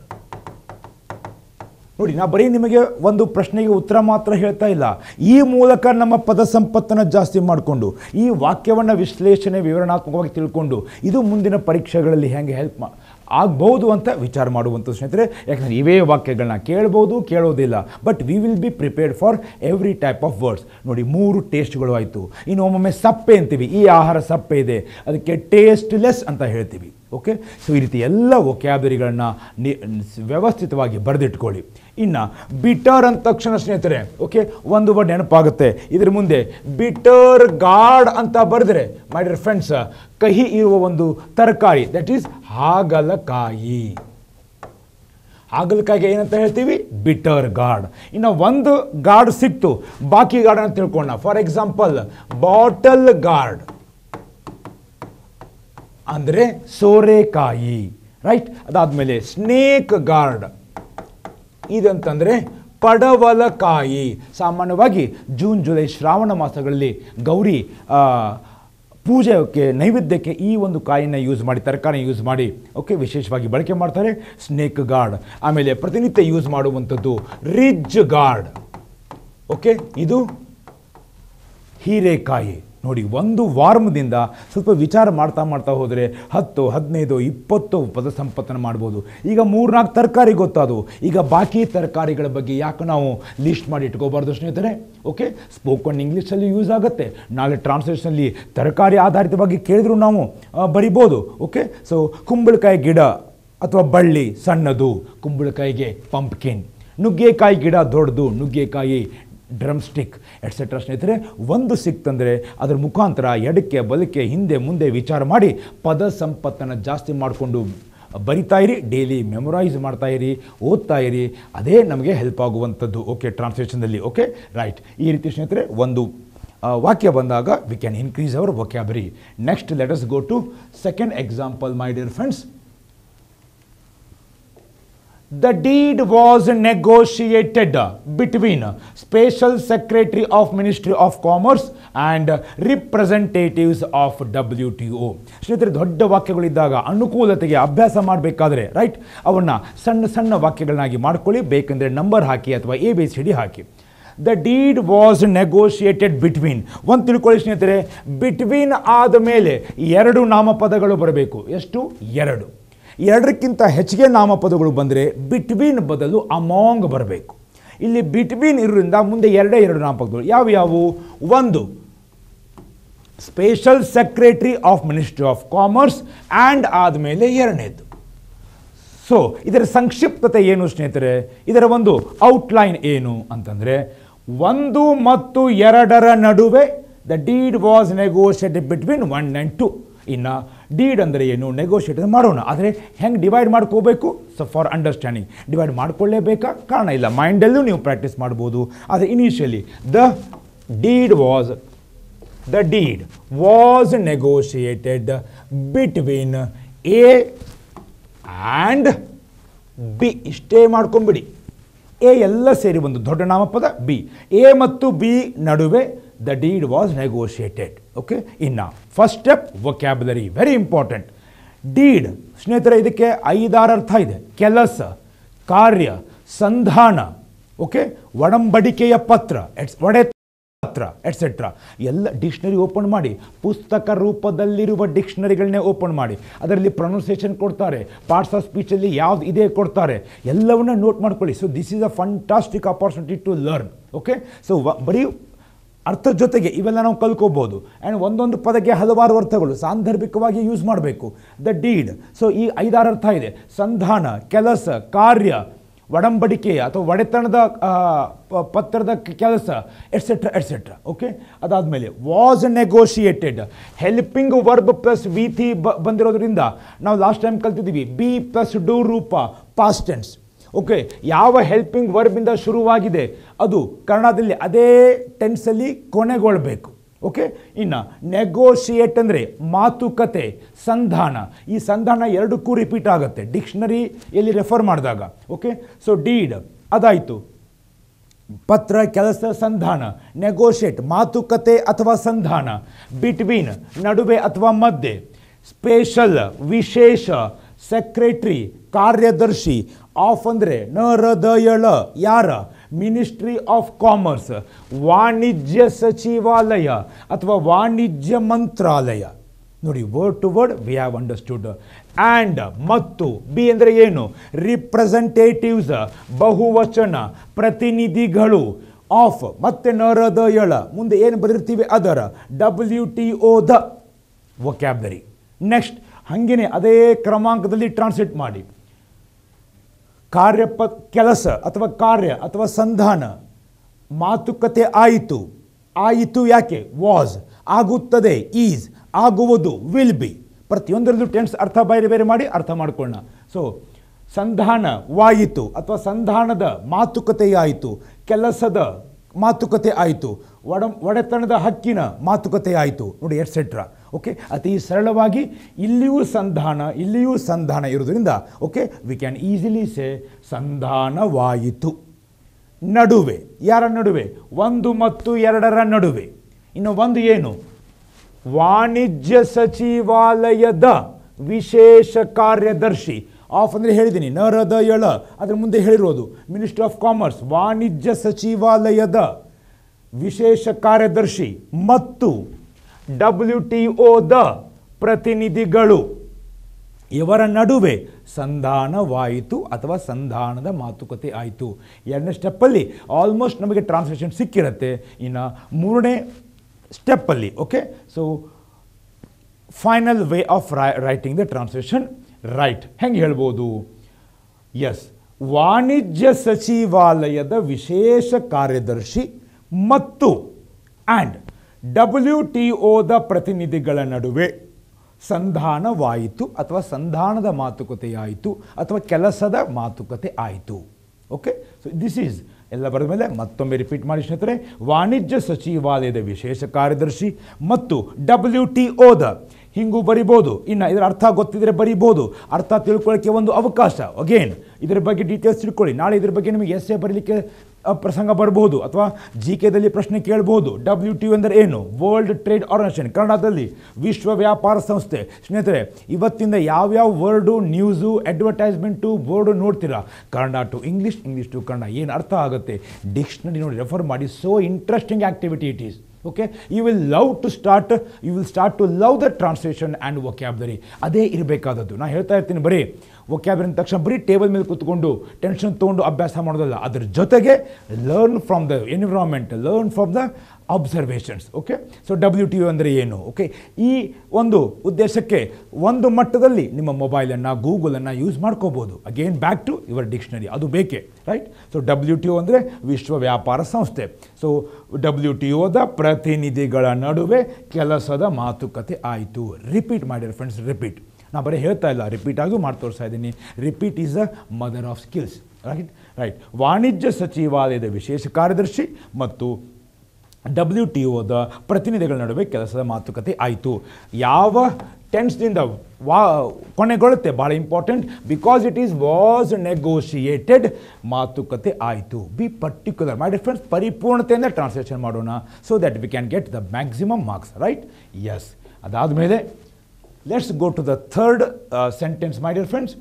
ನೋಡಿ ನಾ ಬರೀ ನಿಮಗೆ ಒಂದು ಪ್ರಶ್ನೆಗೆ ಉತ್ತರ ಮಾತ್ರ ಹೇಳ್ತಾ ಇಲ್ಲ ಈ ಮೂಲಕ ನಮ್ಮ ಪದ ಸಂಪತ್ತನ್ನು ಜಾಸ್ತಿ ಮಾಡಿಕೊಂಡು ಈ ವಾಕ್ಯವನ್ನು ವಿಶ್ಲೇಷಣೆ ವಿವರಣಾತ್ಮಕವಾಗಿ ತಿಳ್ಕೊಂಡು ಇದು ಮುಂದಿನ ಪರೀಕ್ಷೆಗಳಲ್ಲಿ ಹೆಂಗೆ ಹೆಲ್ಪ್ ಮಾ ಆಗಬಹುದು ಅಂತ ವಿಚಾರ ಮಾಡುವಂಥ ಸ್ನೇಹಿತರೆ ಯಾಕಂದರೆ ಇವೇ ವಾಕ್ಯಗಳನ್ನ ಕೇಳ್ಬೋದು ಕೇಳೋದಿಲ್ಲ but we will be prepared for every type of words ನೋಡಿ ಮೂರು ಟೇಸ್ಟ್ಗಳು ಆಯಿತು ಇನ್ನು ಒಮ್ಮೊಮ್ಮೆ ಸಪ್ಪೆ ಅಂತೀವಿ ಈ ಆಹಾರ ಸಪ್ಪೆ ಇದೆ ಅದಕ್ಕೆ ಟೇಸ್ಟ್ಲೆಸ್ ಅಂತ ಹೇಳ್ತೀವಿ ಓಕೆ ಸೊ ಈ ರೀತಿ ಎಲ್ಲ ಒಕ್ಯಾಬರಿಗಳನ್ನ ವ್ಯವಸ್ಥಿತವಾಗಿ ಬರೆದಿಟ್ಕೊಳ್ಳಿ ಇನ್ನು ಬಿಟರ್ ಅಂದ ತಕ್ಷಣ ಸ್ನೇಹಿತರೆ ಓಕೆ ಒಂದು ವರ್ಡ್ ನೆನಪಾಗುತ್ತೆ ಇದ್ರ ಮುಂದೆ ಬಿಟರ್ ಗಾಡ್ ಅಂತ ಬರೆದ್ರೆ ಮೈ ಫ್ರೆಂಡ್ಸ್ ಕಹಿ ಇರುವ ಒಂದು ತರಕಾರಿ ದಟ್ ಈಸ್ ಹಾಗಲಕಾಯಿ ಹಾಗಲಕಾಯಿಗೆ ಏನಂತ ಹೇಳ್ತೀವಿ ಬಿಟರ್ ಗಾಡ್ ಇನ್ನು ಒಂದು ಗಾಡ್ ಸಿಕ್ತು ಬಾಕಿ ಗಾರ್ಡ್ ಅಂತ ತಿಳ್ಕೊಂಡ ಫಾರ್ ಎಕ್ಸಾಂಪಲ್ ಬಾಟಲ್ ಗಾರ್ಡ್ ಅಂದರೆ ಸೋರೆಕಾಯಿ ರೈಟ್ ಅದಾದಮೇಲೆ ಸ್ನೇಕ್ ಗಾರ್ಡ್ ಇದಂತಂದರೆ ಪಡವಲಕಾಯಿ ಸಾಮಾನ್ಯವಾಗಿ ಜೂನ್ ಜುಲೈ ಶ್ರಾವಣ ಮಾಸಗಳಲ್ಲಿ ಗೌರಿ ಪೂಜೆಗೆ ನೈವೇದ್ಯಕ್ಕೆ ಈ ಒಂದು ಕಾಯಿನ ಯೂಸ್ ಮಾಡಿ ತರಕಾರಿ ಯೂಸ್ ಮಾಡಿ ಓಕೆ ವಿಶೇಷವಾಗಿ ಬಳಕೆ ಮಾಡ್ತಾರೆ ಸ್ನೇಕ್ ಗಾರ್ಡ್ ಆಮೇಲೆ ಪ್ರತಿನಿತ್ಯ ಯೂಸ್ ಮಾಡುವಂಥದ್ದು ರಿಜ್ ಗಾರ್ಡ್ ಓಕೆ ಇದು ಹೀರೆಕಾಯಿ ನೋಡಿ ಒಂದು ವಾರ್ಮದಿಂದ ಸ್ವಲ್ಪ ವಿಚಾರ ಮಾಡ್ತಾ ಮಾಡ್ತಾ ಹೋದರೆ ಹತ್ತು ಹದಿನೈದು ಇಪ್ಪತ್ತು ಪದ ಸಂಪತ್ತನ್ನು ಮಾಡ್ಬೋದು ಈಗ ಮೂರ್ನಾಲ್ಕು ತರಕಾರಿ ಗೊತ್ತಾದವು ಈಗ ಬಾಕಿ ತರಕಾರಿಗಳ ಬಗ್ಗೆ ಯಾಕೆ ನಾವು ಲಿಸ್ಟ್ ಮಾಡಿ ಇಟ್ಕೋಬಾರ್ದು ಸ್ನೇಹಿತರೆ ಓಕೆ ಸ್ಪೋಕನ್ ಇಂಗ್ಲೀಷಲ್ಲಿ ಯೂಸ್ ಆಗುತ್ತೆ ನಾಳೆ ಟ್ರಾನ್ಸ್ಲೇಷನಲ್ಲಿ ತರಕಾರಿ ಆಧಾರಿತವಾಗಿ ಕೇಳಿದ್ರು ನಾವು ಬರಿಬೋದು ಓಕೆ ಸೊ ಕುಂಬಳಕಾಯಿ ಗಿಡ ಅಥವಾ ಬಳ್ಳಿ ಸಣ್ಣದು ಕುಂಬಳಕಾಯಿಗೆ ಪಂಪ್ಕಿನ್ ನುಗ್ಗೆಕಾಯಿ ಗಿಡ ದೊಡ್ಡದು ನುಗ್ಗೆಕಾಯಿ ಡ್ರಮ್ ಸ್ಟಿಕ್ ಎಟ್ಸೆಟ್ರಾ ಸ್ನೇಹಿತರೆ ಒಂದು ಸಿಕ್ತಂದರೆ ಅದರ ಮುಖಾಂತರ ಎಡಕ್ಕೆ ಬಲಕ್ಕೆ ಹಿಂದೆ ಮುಂದೆ ವಿಚಾರ ಮಾಡಿ ಪದ ಸಂಪತ್ತನ್ನು ಜಾಸ್ತಿ ಮಾಡಿಕೊಂಡು ಇರಿ ಡೈಲಿ ಮೆಮೊರೈಸ್ ಓದ್ತಾ ಇರಿ ಅದೇ ನಮಗೆ ಹೆಲ್ಪ್ ಆಗುವಂಥದ್ದು ಓಕೆ ಟ್ರಾನ್ಸ್ಲೇಷನ್ನಲ್ಲಿ ಓಕೆ ರೈಟ್ ಈ ರೀತಿ ಸ್ನೇಹಿತರೆ ಒಂದು ವಾಕ್ಯ ಬಂದಾಗ we can increase our vocabulary next us go to second example my dear friends the deed was negotiated between special secretary of ministry of commerce and representatives of W T O ಸ್ನೇಹಿತರೆ ದೊಡ್ಡ ವಾಕ್ಯಗಳಿದ್ದಾಗ ಅನುಕೂಲತೆಗೆ ಅಭ್ಯಾಸ ಮಾಡಬೇಕಾದ್ರೆ ರೈಟ್ ಅವನ್ನು ಸಣ್ಣ ಸಣ್ಣ ವಾಕ್ಯಗಳನ್ನಾಗಿ ಮಾಡ್ಕೊಳ್ಳಿ ಬೇಕೆಂದರೆ ನಂಬರ್ ಹಾಕಿ ಅಥವಾ ಎ ಬಿ ಸಿ ಡಿ ಹಾಕಿ the deed was negotiated between ಒಂದು ತಿಳ್ಕೊಳ್ಳಿ ಸ್ನೇಹಿತರೆ ಬಿಟ್ವೀನ್ ಆದ ಮೇಲೆ ಎರಡು ನಾಮಪದಗಳು ಬರಬೇಕು ಎಷ್ಟು ಎರಡು ಎರಡಕ್ಕಿಂತ ಹೆಚ್ಚಿಗೆ ನಾಮಪದಗಳು ಬಂದರೆ ಬಿಟ್ವೀನ್ ಬದಲು ಅಮಾಂಗ್ ಬರಬೇಕು ಇಲ್ಲಿ ಬಿಟ್ವೀನ್ ಇರೋದ್ರಿಂದ ಮುಂದೆ ಎರಡೇ ಎರಡು ನಾಮಪದಗಳು ಯಾವ್ಯಾವು ಒಂದು special secretary of ministry of commerce and ಆದಮೇಲೆ ಎರಡನೇದು ಸೊ ಇದರ ಸಂಕ್ಷಿಪ್ತತೆ ಏನು ಸ್ನೇಹಿತರೆ ಇದರ ಒಂದು ಔಟ್ಲೈನ್ ಏನು ಅಂತಂದರೆ ಒಂದು ಮತ್ತು ಎರಡರ ನಡುವೆ the deed was negotiated between one and two ಇನ್ನು ಡೀಡ್ ಅಂದರೆ ಏನು ನೆಗೋಷಿಯೇಟ್ ಮಾಡೋಣ ಆದರೆ ಹೆಂಗೆ ಡಿವೈಡ್ ಮಾಡ್ಕೋಬೇಕು ಸೊ ಫಾರ್ ಅಂಡರ್ಸ್ಟ್ಯಾಂಡಿಂಗ್ ಡಿವೈಡ್ ಮಾಡ್ಕೊಳ್ಳೇಬೇಕಾ ಕಾರಣ ಇಲ್ಲ ಮೈಂಡಲ್ಲೂ ನೀವು ಪ್ರಾಕ್ಟೀಸ್ ಮಾಡ್ಬೋದು ಆದರೆ initially the deed was the deed was negotiated between A and B ಇಷ್ಟೇ ಮಾಡ್ಕೊಂಬಿಡಿ ಎ ಎಲ್ಲ ಸೇರಿ ಒಂದು ದೊಡ್ಡ ನಾಮಪದ ಬಿ ಎ ಮತ್ತು ಬಿ ನಡುವೆ the deed was negotiated okay ಇನ್ನ first step vocabulary very important deed ಸ್ನೇಹಿತರೆ ಇದಕ್ಕೆ ಐದಾರು ಅರ್ಥ ಇದೆ ಕೆಲಸ ಕಾರ್ಯ ಸಂಧಾನ ಓಕೆ ಒಡಂಬಡಿಕೆಯ ಪತ್ರ ಎಟ್ಸ್ ಒಡೆ ಪತ್ರ ಎಟ್ಸೆಟ್ರಾ ಎಲ್ಲ ಡಿಕ್ಷನರಿ ಓಪನ್ ಮಾಡಿ ಪುಸ್ತಕ ರೂಪದಲ್ಲಿರುವ ಡಿಕ್ಷನರಿಗಳನ್ನೇ ಓಪನ್ ಮಾಡಿ ಅದರಲ್ಲಿ ಪ್ರೊನೌನ್ಸಿಯೇಷನ್ ಕೊಡ್ತಾರೆ ಪಾರ್ಟ್ಸ್ ಆಫ್ ಸ್ಪೀಚಲ್ಲಿ ಯಾವ್ದು ಇದೆ ಕೊಡ್ತಾರೆ ಎಲ್ಲವನ್ನ ನೋಟ್ ಮಾಡ್ಕೊಳ್ಳಿ so this is a fantastic opportunity to learn okay so ಬರೀ ಅರ್ಥ ಜೊತೆಗೆ ಇವೆಲ್ಲ ನಾವು ಕಲ್ಕೋಬೋದು ಆ್ಯಂಡ್ ಒಂದೊಂದು ಪದಕ್ಕೆ ಹಲವಾರು ಅರ್ಥಗಳು ಸಾಂದರ್ಭಿಕವಾಗಿ ಯೂಸ್ ಮಾಡಬೇಕು ದ ಡೀಡ್ ಸೊ ಈ ಐದಾರು ಅರ್ಥ ಇದೆ ಸಂಧಾನ ಕೆಲಸ ಕಾರ್ಯ ಒಡಂಬಡಿಕೆ ಅಥವಾ ಒಡೆತನದ ಪತ್ರದ ಕೆಲಸ ಎಟ್ಸೆಟ್ರಾ ಎಟ್ಸೆಟ್ರಾ ಓಕೆ ಅದಾದಮೇಲೆ was negotiated helping verb plus V three ಬಂದಿರೋದ್ರಿಂದ ನಾವು ಲಾಸ್ಟ್ ಟೈಮ್ ಕಲ್ತಿದ್ದೀವಿ ಬಿ ಪ್ಲಸ್ ಡೂ ರೂಪ ಪಾಸ್ಟೆನ್ಸ್ ಓಕೆ ಯಾವ ಹೆಲ್ಪಿಂಗ್ ವರ್ಬಿಂದ ಶುರುವಾಗಿದೆ ಅದು ಕನ್ನಡದಲ್ಲಿ ಅದೇ ಟೆನ್ಸಲ್ಲಿ ಕೊನೆಗೊಳ್ಳಬೇಕು ಓಕೆ ಇನ್ನು ನೆಗೋಷಿಯೇಟ್ ಅಂದರೆ ಮಾತುಕತೆ ಸಂಧಾನ ಈ ಸಂಧಾನ ಎರಡಕ್ಕೂ ರಿಪೀಟ್ ಆಗುತ್ತೆ ಎಲ್ಲಿ ರೆಫರ್ ಮಾಡಿದಾಗ ಓಕೆ ಸೊ ಡೀಡ್ ಅದಾಯಿತು ಪತ್ರ ಕೆಲಸ ಸಂಧಾನ ನೆಗೋಷಿಯೇಟ್ ಮಾತುಕತೆ ಅಥವಾ ಸಂಧಾನ ಬಿಟ್ವೀನ್ ನಡುವೆ ಅಥವಾ ಮಧ್ಯೆ ಸ್ಪೇಷಲ್ ವಿಶೇಷ ಸೆಕ್ರೆಟ್ರಿ ಕಾರ್ಯದರ್ಶಿ ಆಫ್ ಅಂದರೆ ನರದಯಳ ಯಾರ ಮಿನಿಸ್ಟ್ರಿ ಆಫ್ ಕಾಮರ್ಸ್ ವಾಣಿಜ್ಯ ಸಚಿವಾಲಯ ಅಥವಾ ವಾಣಿಜ್ಯ ಮಂತ್ರಾಲಯ ನೋಡಿ word to word we have understood and ಮತ್ತು ಬಿ ಅಂದರೆ ಏನು ರಿಪ್ರೆಸೆಂಟೇಟಿವ್ಸ್ ಬಹುವಚನ ಪ್ರತಿನಿಧಿಗಳು ಆಫ್ ಮತ್ತೆ ನರದಯಳ ಮುಂದೆ ಏನು ಬದಿರ್ತೀವಿ ಅದರ W T O the vocabulary next ಹಾಗೇನೆ ಅದೇ ಕ್ರಮಾಂಕದಲ್ಲಿ ಟ್ರಾನ್ಸ್ಲೇಟ್ ಮಾಡಿ ಕಾರ್ಯಪ ಕೆಲಸ ಅಥವಾ ಕಾರ್ಯ ಅಥವಾ ಸಂಧಾನ ಮಾತುಕತೆ ಆಯಿತು ಆಯಿತು ಯಾಕೆ ವಾಸ್ ಆಗುತ್ತದೆ ಈಸ್ ಆಗುವುದು ವಿಲ್ ಬಿ ಪ್ರತಿಯೊಂದರಲ್ಲೂ ಟೆನ್ಸ್ ಅರ್ಥ ಬೇರೆ ಬೇರೆ ಮಾಡಿ ಅರ್ಥ ಮಾಡ್ಕೊಳ್ಳೋಣ ಸೊ ವಾಯಿತು ಅಥವಾ ಸಂಧಾನದ ಮಾತುಕತೆಯಾಯಿತು ಕೆಲಸದ ಮಾತುಕತೆ ಆಯಿತು ಒಡ ಒಡೆತನದ ಹಕ್ಕಿನ ಮಾತುಕತೆ ಆಯಿತು ನೋಡಿ ಎಟ್ಸೆಟ್ರಾ ಓಕೆ ಅತಿ ಸರಳವಾಗಿ ಇಲ್ಲಿಯೂ ಸಂಧಾನ ಇಲ್ಲಿಯೂ ಸಂಧಾನ ಇರೋದ್ರಿಂದ okay we can easily say ಸಂಧಾನವಾಯಿತು ನಡುವೆ ಯಾರ ನಡುವೆ ಒಂದು ಮತ್ತು ಎರಡರ ನಡುವೆ ಇನ್ನು ಒಂದು ಏನು ವಾಣಿಜ್ಯ ಸಚಿವಾಲಯದ ವಿಶೇಷ ಕಾರ್ಯದರ್ಶಿ ಆಫ್ ಅಂದರೆ ಹೇಳಿದ್ದೀನಿ ನರದ ಎಳ ಅದರ ಮುಂದೆ ಹೇಳಿರೋದು ಮಿನಿಸ್ಟ್ರಿ ಆಫ್ ಕಾಮರ್ಸ್ ವಾಣಿಜ್ಯ ಸಚಿವಾಲಯದ ವಿಶೇಷ ಕಾರ್ಯದರ್ಶಿ ಮತ್ತು ಡಬ್ಲ್ಯೂ ಟಿ ಒದ ಪ್ರತಿನಿಧಿಗಳು ಇವರ ನಡುವೆ ಸಂಧಾನವಾಯಿತು ಅಥವಾ ಸಂಧಾನದ ಮಾತುಕತೆ ಆಯಿತು ಎರಡನೇ ಸ್ಟೆಪ್ಪಲ್ಲಿ ಆಲ್ಮೋಸ್ಟ್ ನಮಗೆ ಟ್ರಾನ್ಸ್ಲೇಷನ್ ಸಿಕ್ಕಿರುತ್ತೆ ಇನ್ನು ಮೂರನೇ ಸ್ಟೆಪ್ಪಲ್ಲಿ okay so final way of ರೈ ರೈಟಿಂಗ್ ದ ಟ್ರಾನ್ಸ್ಲೇಷನ್ ರೈಟ್ ಹೆಂಗೆ ಹೇಳ್ಬೋದು ಎಸ್ ವಾಣಿಜ್ಯ ಸಚಿವಾಲಯದ ವಿಶೇಷ ಕಾರ್ಯದರ್ಶಿ ಮತ್ತು ಆ್ಯಂಡ್ ಡಬ್ಲ್ಯೂ ಟಿ ಒದ ಪ್ರತಿನಿಧಿಗಳ ನಡುವೆ ಸಂಧಾನವಾಯಿತು ಅಥವಾ ಸಂಧಾನದ ಮಾತುಕತೆಯಾಯಿತು ಅಥವಾ ಕೆಲಸದ ಮಾತುಕತೆ ಆಯಿತು ಓಕೆ ಸೊ ದಿಸ್ ಈಸ್ ಎಲ್ಲ ಬರೆದ ಮೇಲೆ ಮತ್ತೊಮ್ಮೆ ರಿಪೀಟ್ ಮಾಡಿ ಸ್ನೇಹಿತರೆ ವಾಣಿಜ್ಯ ಸಚಿವಾಲಯದ ವಿಶೇಷ ಕಾರ್ಯದರ್ಶಿ ಮತ್ತು ಡಬ್ಲ್ಯೂ ಟಿ ಒದ ಹಿಂಗೂ ಬರಿಬೋದು ಇನ್ನು ಇದರ ಅರ್ಥ ಗೊತ್ತಿದ್ರೆ ಬರಿಬೋದು ಅರ್ಥ ತಿಳ್ಕೊಳ್ಳೋಕ್ಕೆ ಒಂದು ಅವಕಾಶ ಅಗೇನ್ ಇದರ ಬಗ್ಗೆ ಡೀಟೇಲ್ಸ್ ತಿಳ್ಕೊಳ್ಳಿ ನಾಳೆ ಇದ್ರ ಬಗ್ಗೆ ನಿಮಗೆ ಎ ಬರೀಲಿಕ್ಕೆ ಪ್ರಸಂಗ ಬರಬಹುದು ಅಥವಾ ಜಿ ಕೆ ದಲ್ಲಿ ಪ್ರಶ್ನೆ ಕೇಳಬಹುದು ಡಬ್ಲ್ಯೂ ಟಿ ಅಂದರೆ ಏನು ವರ್ಲ್ಡ್ ಟ್ರೇಡ್ ಆರ್ಗನೈಸೇಷನ್ ಕನ್ನಡದಲ್ಲಿ ವಿಶ್ವ ವ್ಯಾಪಾರ ಸಂಸ್ಥೆ ಸ್ನೇಹಿತರೆ ಇವತ್ತಿಂದ ಯಾವ್ಯಾವ ವರ್ಡು ನ್ಯೂಸು ಅಡ್ವರ್ಟೈಸ್ಮೆಂಟು ವರ್ಡು ನೋಡ್ತೀರಾ Kannada to English English to Kannada ಏನು ಅರ್ಥ ಆಗುತ್ತೆ ಡಿಕ್ಷನರಿ ನೋಡಿ ರೆಫರ್ ಮಾಡಿ so interesting activity it is okay you will love to start you will start to love the translation and vocabulary ಅದೇ ಇರಬೇಕಾದದ್ದು ನಾನು ಹೇಳ್ತಾ ಇರ್ತೀನಿ ಬರೀ ವೊಕ್ಯಾಬ್ಲರಿ ಅಂದ ತಕ್ಷಣ ಬರೀ ಟೇಬಲ್ ಮೇಲೆ ಕೂತ್ಕೊಂಡು ಟೆನ್ಷನ್ ತೊಗೊಂಡು ಅಭ್ಯಾಸ ಮಾಡೋದಲ್ಲ ಅದರ ಜೊತೆಗೆ learn from the environment learn from the observations okay so W T ಅಂದರೆ ಏನು ಓಕೆ ಈ ಒಂದು ಉದ್ದೇಶಕ್ಕೆ ಒಂದು ಮಟ್ಟದಲ್ಲಿ ನಿಮ್ಮ ಮೊಬೈಲನ್ನು ಗೂಗಲನ್ನು ಯೂಸ್ ಮಾಡ್ಕೋಬೋದು again back to your dictionary ಅದು ಬೇಕೇ right so W T U ಅಂದರೆ ವಿಶ್ವ ವ್ಯಾಪಾರ ಸಂಸ್ಥೆ ಸೊ ಡಬ್ಲ್ಯೂ ಟಿ ಒದ ಪ್ರತಿನಿಧಿಗಳ ನಡುವೆ ಕೆಲಸದ ಮಾತುಕತೆ ಆಯಿತು ರಿಪೀಟ್ ಮಾಡಿರಿ ಫ್ರೆಂಡ್ಸ್ ರಿಪೀಟ್ ನಾನು ಬರೀ ಹೇಳ್ತಾ ಇಲ್ಲ ರಿಪೀಟ್ ಆಗೂ ಮಾಡಿ ತೋರಿಸ್ತಾ ಇದ್ದೀನಿ repeat is the mother of skills right right ವಾಣಿಜ್ಯ ಸಚಿವಾಲಯದ ವಿಶೇಷ ಕಾರ್ಯದರ್ಶಿ ಮತ್ತು ಡಬ್ಲ್ಯೂ ಟಿ ಒದ ಪ್ರತಿನಿಧಿಗಳ ನಡುವೆ ಕೆಲಸದ ಮಾತುಕತೆ ಆಯಿತು ಯಾವ ಟೆನ್ಸ್ನಿಂದ ವಾ ಕೊನೆಗೊಳ್ಳುತ್ತೆ ಭಾಳ important because it is was negotiated ಮಾತುಕತೆ ಆಯಿತು be particular my dear friends ಪರಿಪೂರ್ಣತೆಯಿಂದ ಟ್ರಾನ್ಸ್ಲೇಷನ್ ಮಾಡೋಣ so that we can get the maximum marks right yes ಅದಾದ ಮೇಲೆ let's go to the third sentence my dear friends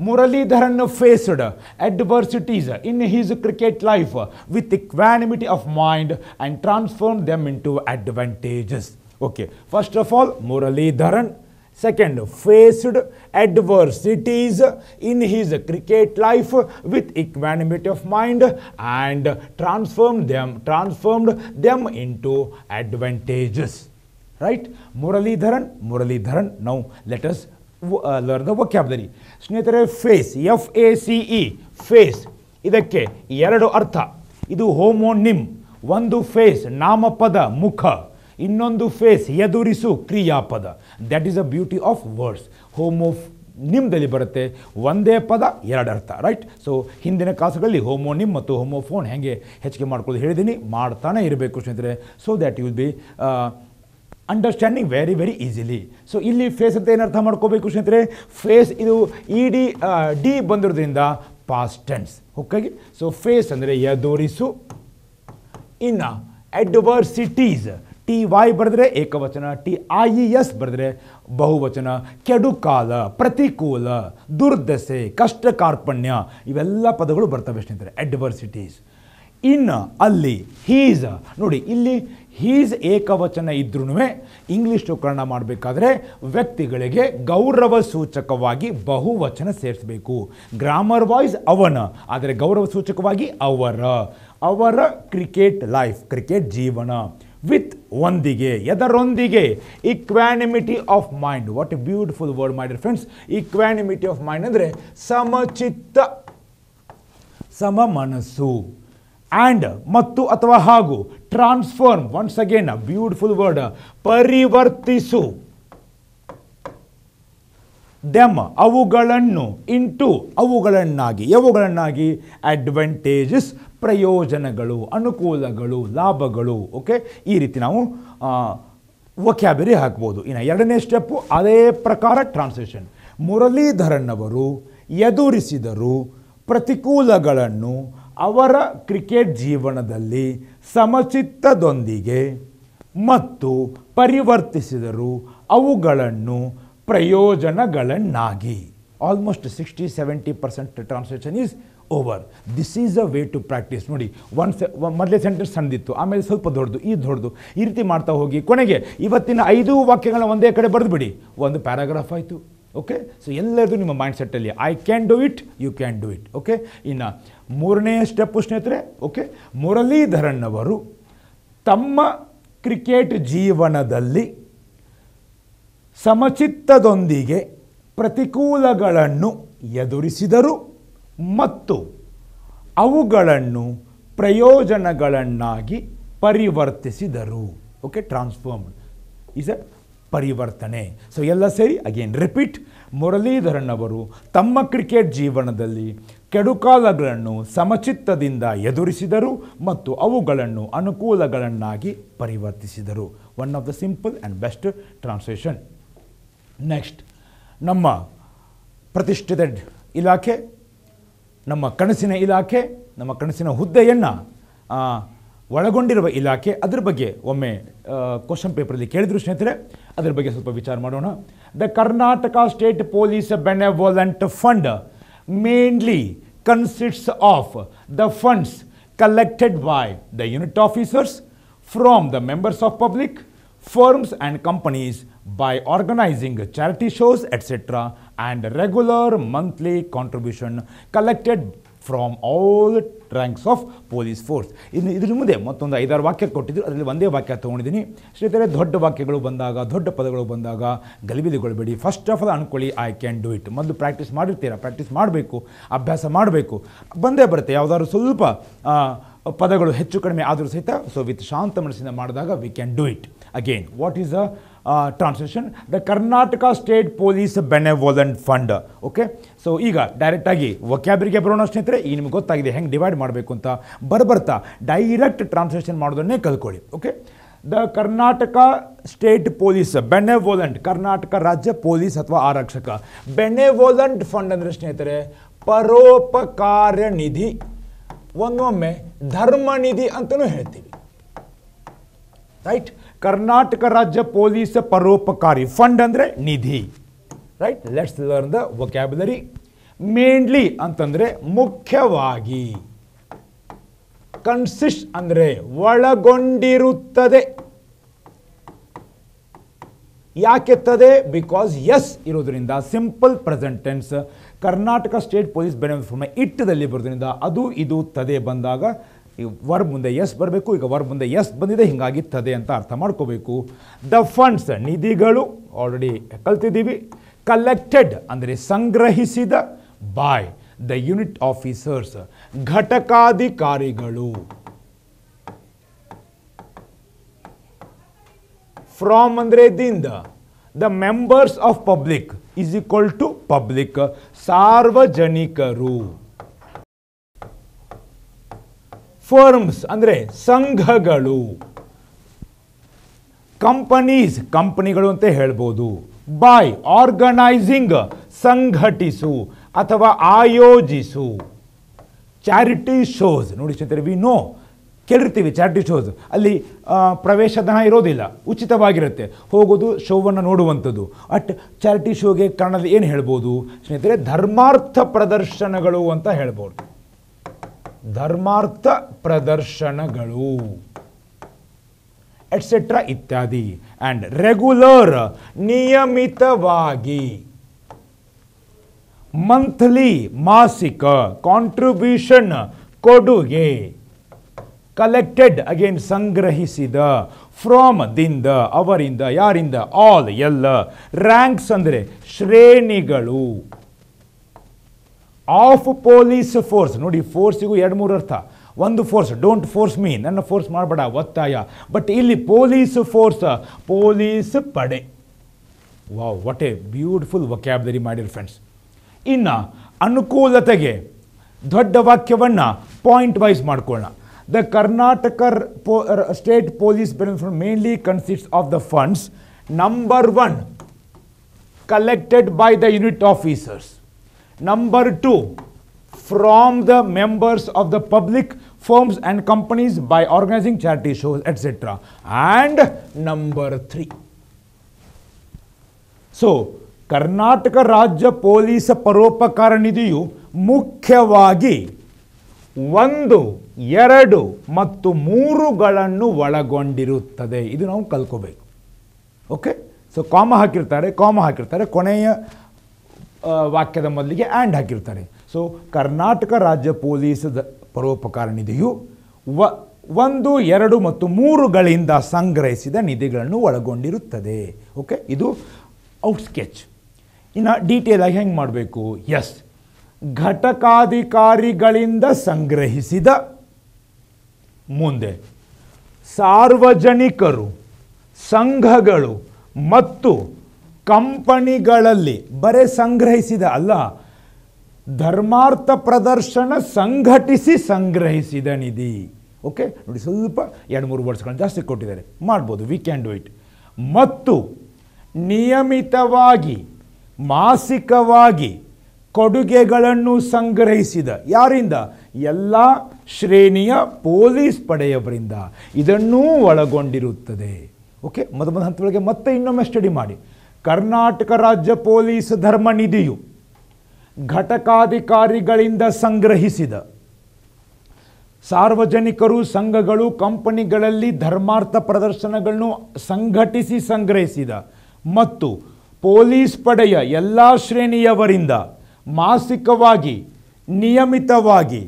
Muralidharan faced adversities in his cricket life with equanimity of mind and transformed them into advantages. Okay, first of all, Muralidharan. Second, faced adversities in his cricket life with equanimity of mind and transformed them, transformed them into advantages. Right? Muralidharan, Muralidharan. Now, let us learn the vocabulary ಸ್ನೇಹಿತರೆ face F A C E face ಇದಕ್ಕೆ ಎರಡು ಅರ್ಥ ಇದು ಹೋಮೋ ನಿಮ್ ಒಂದು ಫೇಸ್ ನಾಮಪದ ಮುಖ ಇನ್ನೊಂದು ಫೇಸ್ ಎದುರಿಸು ಕ್ರಿಯಾಪದ that is a beauty of words homo ನಿಮ್ದಲ್ಲಿ ಬರುತ್ತೆ ಒಂದೇ ಪದ ಎರಡು ಅರ್ಥ ರೈಟ್ ಸೊ ಹಿಂದಿನ ಕಾಸುಗಳಲ್ಲಿ ನಿಮ್ ಮತ್ತು ಹೋಮೋಫೋನ್ ಹೇಗೆ ಹೆಚ್ಚಿಗೆ ಮಾಡ್ಕೊಳ್ಳೋದು ಹೇಳಿದ್ದೀನಿ ಮಾಡ್ತಾನೆ ಇರಬೇಕು ಸ್ನೇಹಿತರೆ so that you be understanding very very easily so ಇಲ್ಲಿ ಫೇಸ್ ಅಂತ ಏನರ್ಥ ಅರ್ಥ ಮಾಡ್ಕೋಬೇಕು ಸ್ನೇಹಿತರೆ ಫೇಸ್ ಇದು ಇ ಡಿ ಡಿ ಬಂದಿರೋದ್ರಿಂದ past tense okay so face ಅಂದರೆ ಎದುರಿಸು ಇನ್ನು ಎಡ್ವರ್ಸಿಟೀಸ್ ಟಿ ವೈ ಬರೆದ್ರೆ ಏಕವಚನ ಟಿ ಐ ಎಸ್ ಬರೆದ್ರೆ ಬಹುವಚನ ಕೆಡುಕಾಲ ಪ್ರತಿಕೂಲ ದುರ್ದಶೆ ಕಷ್ಟ ಕಾರ್ಪಣ್ಯ ಇವೆಲ್ಲ ಪದಗಳು ಬರ್ತವೆ ಸ್ನೇಹಿತರೆ ಅಡ್ವರ್ಸಿಟೀಸ್ ಇನ್ ಅಲ್ಲಿ ಹೀಸ್ ನೋಡಿ ಇಲ್ಲಿ ಹೀಸ್ ಏಕವಚನ ಇದ್ರೂ ಇಂಗ್ಲೀಷು ಕನ್ನಡ ಮಾಡಬೇಕಾದ್ರೆ ವ್ಯಕ್ತಿಗಳಿಗೆ ಗೌರವ ಸೂಚಕವಾಗಿ ಬಹುವಚನ ಸೇರಿಸಬೇಕು ಗ್ರಾಮರ್ ವಾಯ್ಸ್ ಅವನ ಆದರೆ ಗೌರವ ಸೂಚಕವಾಗಿ ಅವರ ಅವರ ಕ್ರಿಕೆಟ್ ಲೈಫ್ ಕ್ರಿಕೆಟ್ ಜೀವನ ವಿತ್ ಒಂದಿಗೆ ಎದರೊಂದಿಗೆ equanimity of mind what a beautiful word dear friends equanimity of mind ಅಂದರೆ ಸಮಚಿತ್ತ ಸಮ ಮನಸ್ಸು ಆ್ಯಂಡ್ ಮತ್ತು ಅಥವಾ ಹಾಗೂ transform once again beautiful word ಪರಿವರ್ತಿಸು ದೆಮ್ ಅವುಗಳನ್ನು ಇಂಟು ಅವುಗಳನ್ನಾಗಿ ಯಾವುಗಳನ್ನಾಗಿ ಅಡ್ವಾಂಟೇಜಸ್ ಪ್ರಯೋಜನಗಳು ಅನುಕೂಲಗಳು ಲಾಭಗಳು ಓಕೆ ಈ ರೀತಿ ನಾವು ವೊಕ್ಯಾಬರಿ ಹಾಕ್ಬೋದು ಇನ್ನು ಎರಡನೇ ಸ್ಟೆಪ್ಪು ಅದೇ ಪ್ರಕಾರ ಟ್ರಾನ್ಸ್ಲೇಷನ್ ಮುರಳೀಧರನ್ ಅವರು ಎದುರಿಸಿದರು ಪ್ರತಿಕೂಲಗಳನ್ನು ಅವರ ಕ್ರಿಕೆಟ್ ಜೀವನದಲ್ಲಿ ಸಮಚಿತ್ತದೊಂದಿಗೆ ಮತ್ತು ಪರಿವರ್ತಿಸಿದರು ಅವುಗಳನ್ನು ಪ್ರಯೋಜನಗಳನ್ನಾಗಿ almost sixty seventy percent translation is over this is a way to practice ನೋಡಿ ಒನ್ ಸೆ ಮೊದಲೇ ಸೆಂಟೆನ್ಸ್ ಸಣ್ಣದಿತ್ತು ಆಮೇಲೆ ಸ್ವಲ್ಪ ದೊಡ್ಡದು ಈ ದೊಡ್ಡದು ಈ ರೀತಿ ಮಾಡ್ತಾ ಹೋಗಿ ಕೊನೆಗೆ ಇವತ್ತಿನ ಐದು ವಾಕ್ಯಗಳನ್ನ ಒಂದೇ ಕಡೆ ಬರೆದುಬಿಡಿ ಒಂದು ಪ್ಯಾರಾಗ್ರಾಫ್ ಆಯಿತು ಓಕೆ ಸೊ ಎಲ್ಲರದು ನಿಮ್ಮ ಮೈಂಡ್ ಸೆಟ್ಟಲ್ಲಿ I can do it you can do it okay ಇನ್ನು ಮೂರನೇ ಸ್ಟೆಪ್ಪು ಸ್ನೇಹಿತರೆ ಓಕೆ ಮುರಳೀಧರನ್ ಅವರು ತಮ್ಮ ಕ್ರಿಕೆಟ್ ಜೀವನದಲ್ಲಿ ಸಮಚಿತ್ತದೊಂದಿಗೆ ಪ್ರತಿಕೂಲಗಳನ್ನು ಎದುರಿಸಿದರು ಮತ್ತು ಅವುಗಳನ್ನು ಪ್ರಯೋಜನಗಳನ್ನಾಗಿ ಪರಿವರ್ತಿಸಿದರು ಓಕೆ ಟ್ರಾನ್ಸ್ಫಾರ್ಮ್ ಇಸ್ ಎ ಪರಿವರ್ತನೆ ಸೊ ಎಲ್ಲ ಸೇರಿ ಅಗೇನ್ ರಿಪೀಟ್ ಮುರಳೀಧರನ್ ಅವರು ತಮ್ಮ ಕ್ರಿಕೆಟ್ ಜೀವನದಲ್ಲಿ ಕೆಡುಕಾಲಗಳನ್ನು ಸಮಚಿತ್ತದಿಂದ ಎದುರಿಸಿದರು ಮತ್ತು ಅವುಗಳನ್ನು ಅನುಕೂಲಗಳನ್ನಾಗಿ ಪರಿವರ್ತಿಸಿದರು one of the simple and best translation next ನಮ್ಮ ಪ್ರತಿಷ್ಠಿತ ಇಲಾಖೆ ನಮ್ಮ ಕನಸಿನ ಇಲಾಖೆ ನಮ್ಮ ಕನಸಿನ ಹುದ್ದೆಯನ್ನು ಒಳಗೊಂಡಿರುವ ಇಲಾಖೆ ಅದರ ಬಗ್ಗೆ ಒಮ್ಮೆ ಕ್ವಶನ್ ಪೇಪರಲ್ಲಿ ಕೇಳಿದ್ರು ಸ್ನೇಹಿತರೆ ಅದರ ಬಗ್ಗೆ ಸ್ವಲ್ಪ ವಿಚಾರ ಮಾಡೋಣ the Karnataka state police benevolent fund mainly consists of the funds collected by the unit officers from the members of public firms and companies by organizing charity shows etc and regular monthly contribution collected from all ranks of police force ಇನ್ನು ಇದ್ರ ಮುಂದೆ ಮತ್ತೊಂದು ಐದಾರು ವಾಕ್ಯ ಕೊಟ್ಟಿದ್ದರು ಅದರಲ್ಲಿ ಒಂದೇ ವಾಕ್ಯ ತೊಗೊಂಡಿದ್ದೀನಿ ಸ್ನೇಹಿತರೆ ದೊಡ್ಡ ವಾಕ್ಯಗಳು ಬಂದಾಗ ದೊಡ್ಡ ಪದಗಳು ಬಂದಾಗ ಗಲಿಬಿಲಿಗೊಳ್ಬೇಡಿ ಫಸ್ಟ್ ಆಫ್ ಆಲ್ ಅನ್ಕೊಳ್ಳಿ ಐ ಕ್ಯಾನ್ ಡೂ ಇಟ್ ಮೊದಲು ಪ್ರಾಕ್ಟೀಸ್ ಮಾಡಿರ್ತೀರಾ ಪ್ರಾಕ್ಟೀಸ್ ಮಾಡಬೇಕು ಅಭ್ಯಾಸ ಮಾಡಬೇಕು ಬಂದೇ ಬರುತ್ತೆ ಯಾವುದಾದ್ರು ಸ್ವಲ್ಪ ಪದಗಳು ಹೆಚ್ಚು ಕಡಿಮೆ ಆದರೂ ಸಹಿತ ಸೊ ವಿತ್ ಶಾಂತ ಮನಸ್ಸಿನ ಮಾಡಿದಾಗ we can do it again what is a translation the Karnataka state police benevolent fund okay so ಈಗ ಡೈರೆಕ್ಟಾಗಿ ವಕ್ಯಾಬ್ರಿಗೆ ಬರೋಣ ಸ್ನೇಹಿತರೆ ಈ ನಿಮ್ಗೆ ಗೊತ್ತಾಗಿದೆ ಹೆಂಗೆ ಡಿವೈಡ್ ಮಾಡಬೇಕು ಅಂತ ಬರ್ಬರ್ತಾ ಡೈರೆಕ್ಟ್ ಟ್ರಾನ್ಸ್ಲೇಷನ್ ಮಾಡೋದನ್ನೇ ಕಲ್ಕೊಳ್ಳಿ okay the Karnataka state police benevolent Karnataka ರಾಜ್ಯ ಪೊಲೀಸ್ ಅಥವಾ ಆರಕ್ಷಕ ಬೆನೆವೋಲೆಂಟ್ ಫಂಡ್ ಅಂದರೆ ಸ್ನೇಹಿತರೆ ಪರೋಪಕಾರ ನಿಧಿ ಒಂದೊಮ್ಮೆ ಧರ್ಮ ನಿಧಿ ಅಂತಲೂ ಹೇಳ್ತೀವಿ ರೈಟ್ ಕರ್ನಾಟಕ ರಾಜ್ಯ ಪೊಲೀಸ್ ಪರೋಪಕಾರಿ ಫಂಡ್ ಅಂದರೆ ನಿಧಿ right let's learn the vocabulary mainly ಅಂತಂದರೆ ಮುಖ್ಯವಾಗಿ ಕನ್ಸಿಸ್ಟ್ ಅಂದರೆ ಒಳಗೊಂಡಿರುತ್ತದೆ ಯಾಕೆತ್ತದೆ ಬಿಕಾಸ್ ಎಸ್ ಇರೋದ್ರಿಂದ simple present tense Karnataka state police benefit ಇಟ್ಟದಲ್ಲಿ ಬರೋದ್ರಿಂದ ಅದು ಇದು ತದೆ ಬಂದಾಗ ಈಗ ವರ್ ಮುಂದೆ ಎಸ್ ಬರಬೇಕು ಈಗ ವರ್ ಮುಂದೆ ಎಸ್ ಬಂದಿದೆ ಹಿಂಗಾಗಿತ್ತದೆ ಅಂತ ಅರ್ಥ ಮಾಡ್ಕೋಬೇಕು ದ ಫಂಡ್ಸ್ ನಿಧಿಗಳು ಆಲ್ರೆಡಿ ಕಲ್ತಿದ್ದೀವಿ ಕಲೆಕ್ಟೆಡ್ ಅಂದರೆ ಸಂಗ್ರಹಿಸಿದ ಬಾಯ್ ದ ಯೂನಿಟ್ ಆಫೀಸರ್ಸ್ ಘಟಕಾಧಿಕಾರಿಗಳು ಫ್ರಾಮ್ ಅಂದರೆ ದಿಂದ the members of public is equal to public ಸಾರ್ವಜನಿಕರು ಫರ್ಮ್ಸ್ ಅಂದರೆ ಸಂಘಗಳು ಕಂಪನೀಸ್ ಕಂಪನಿಗಳು ಅಂತ ಹೇಳ್ಬೋದು ಬೈ ಆರ್ಗನೈಸಿಂಗ್ ಸಂಘಟಿಸು ಅಥವಾ ಆಯೋಜಿಸು ಚಾರಿಟಿ ಶೋಸ್ ನೋಡಿ ಸ್ನೇಹಿತರೆ ವಿ ನೋ ಕೇಳಿರ್ತೀವಿ ಚಾರಿಟಿ ಶೋಸ್ ಅಲ್ಲಿ ಪ್ರವೇಶಧನ ಇರೋದಿಲ್ಲ ಉಚಿತವಾಗಿರುತ್ತೆ ಹೋಗೋದು ಶೋವನ್ನು ನೋಡುವಂಥದ್ದು ಅಟ್ ಚಾರಿಟಿ ಶೋಗೆ ಕಾರಣದಲ್ಲಿ ಏನು ಹೇಳ್ಬೋದು ಸ್ನೇಹಿತರೆ ಧರ್ಮಾರ್ಥ ಪ್ರದರ್ಶನಗಳು ಅಂತ ಹೇಳ್ಬೋದು ಧರ್ಮಾರ್ಥ ಪ್ರದರ್ಶನಗಳು ಎಟ್ಸೆಟ್ರಾ ಇತ್ಯಾದಿ ಆ್ಯಂಡ್ ರೆಗ್ಯುಲರ್ ನಿಯಮಿತವಾಗಿ ಮಂತ್ಲಿ ಮಾಸಿಕ ಕಾಂಟ್ರಿಬ್ಯೂಷನ್ ಕೊಡುಗೆ ಕಲೆಕ್ಟೆಡ್ ಅಗೇನ್ ಸಂಗ್ರಹಿಸಿದ ಫ್ರಾಮ್ ದಿಂದ ಅವರಿಂದ ಯಾರಿಂದ ಆಲ್ ಎಲ್ಲ ರ್ಯಾಂಕ್ಸ್ ಅಂದರೆ ಶ್ರೇಣಿಗಳು ಆಫ್ ಪೊಲೀಸ್ ಫೋರ್ಸ್ ನೋಡಿ ಫೋರ್ಸಿಗೂ ಎರಡು ಮೂರು ಅರ್ಥ ಒಂದು ಫೋರ್ಸ್ ಡೋಂಟ್ ಫೋರ್ಸ್ ಮೀ ನನ್ನ ಫೋರ್ಸ್ ಮಾಡಬೇಡ ಒತ್ತಾಯ ಬಟ್ ಇಲ್ಲಿ ಪೊಲೀಸ್ ಫೋರ್ಸ್ ಪೊಲೀಸ್ ಪಡೆ ವಾ ವಾಟ್ ಎ ಬ್ಯೂಟಿಫುಲ್ ವಕ್ಯಾಬ್ಲರಿ ಮಾಡಿರಿ ಫ್ರೆಂಡ್ಸ್ ಇನ್ನು ಅನುಕೂಲತೆಗೆ ದೊಡ್ಡ ವಾಕ್ಯವನ್ನು ಪಾಯಿಂಟ್ ವೈಸ್ ಮಾಡ್ಕೊಳ್ಳೋಣ the Karnataka state police benefit mainly consist of the funds number one collected by the unit officers number two from the members of the public firms and companies by organizing charity shows etc and number three so karnataka raja Police paropa karanidu mukhya wagi vandu yaredu matu muro galhanu valla gondiru tada idu nao kalko bhaegu okay so kwa maha kirtare kwa koneya ವಾಕ್ಯದ ಮೊದಲಿಗೆ ಆ್ಯಂಡ್ ಹಾಕಿರ್ತಾರೆ ಸೊ ಕರ್ನಾಟಕ ರಾಜ್ಯ ಪೊಲೀಸದ ಪರೋಪಕಾರ ನಿಧಿಯು ವ ಒಂದು ಎರಡು ಮತ್ತು ಮೂರುಗಳಿಂದ ಸಂಗ್ರಹಿಸಿದ ನಿಧಿಗಳನ್ನು ಒಳಗೊಂಡಿರುತ್ತದೆ ಓಕೆ ಇದು ಔಟ್ ಸ್ಕೆಚ್ ಇನ್ನು ಡೀಟೇಲ್ ಆಗಿ ಹೆಂಗೆ ಮಾಡಬೇಕು ಎಸ್ ಘಟಕಾಧಿಕಾರಿಗಳಿಂದ ಸಂಗ್ರಹಿಸಿದ ಮುಂದೆ ಸಾರ್ವಜನಿಕರು ಸಂಘಗಳು ಮತ್ತು ಕಂಪನಿಗಳಲ್ಲಿ ಬರೆ ಸಂಗ್ರಹಿಸಿದ ಅಲ್ಲ ಧರ್ಮಾರ್ಥ ಪ್ರದರ್ಶನ ಸಂಘಟಿಸಿ ಸಂಗ್ರಹಿಸಿದ ನಿಧಿ ಓಕೆ ನೋಡಿ ಸ್ವಲ್ಪ ಎರಡು ಮೂರು ವರ್ಷಗಳನ್ನ ಜಾಸ್ತಿ ಕೊಟ್ಟಿದ್ದಾರೆ ಮಾಡ್ಬೋದು ವಿ ಕ್ಯಾನ್ ಡು ಇಟ್ ಮತ್ತು ನಿಯಮಿತವಾಗಿ ಮಾಸಿಕವಾಗಿ ಕೊಡುಗೆಗಳನ್ನು ಸಂಗ್ರಹಿಸಿದ ಯಾರಿಂದ ಎಲ್ಲ ಶ್ರೇಣಿಯ ಪೊಲೀಸ್ ಪಡೆಯವರಿಂದ ಇದನ್ನೂ ಒಳಗೊಂಡಿರುತ್ತದೆ ಓಕೆ ಮೊದಲ ಹಂತದೊಳಗೆ ಮತ್ತೆ ಇನ್ನೊಮ್ಮೆ ಸ್ಟಡಿ ಮಾಡಿ ಕರ್ನಾಟಕ ರಾಜ್ಯ ಪೊಲೀಸ್ ಧರ್ಮ ನಿಧಿಯು ಘಟಕಾಧಿಕಾರಿಗಳಿಂದ ಸಂಗ್ರಹಿಸಿದ ಸಾರ್ವಜನಿಕರು ಸಂಘಗಳು ಕಂಪನಿಗಳಲ್ಲಿ ಧರ್ಮಾರ್ಥ ಪ್ರದರ್ಶನಗಳನ್ನು ಸಂಘಟಿಸಿ ಸಂಗ್ರಹಿಸಿದ ಮತ್ತು ಪೊಲೀಸ್ ಪಡೆಯ ಎಲ್ಲ ಶ್ರೇಣಿಯವರಿಂದ ಮಾಸಿಕವಾಗಿ ನಿಯಮಿತವಾಗಿ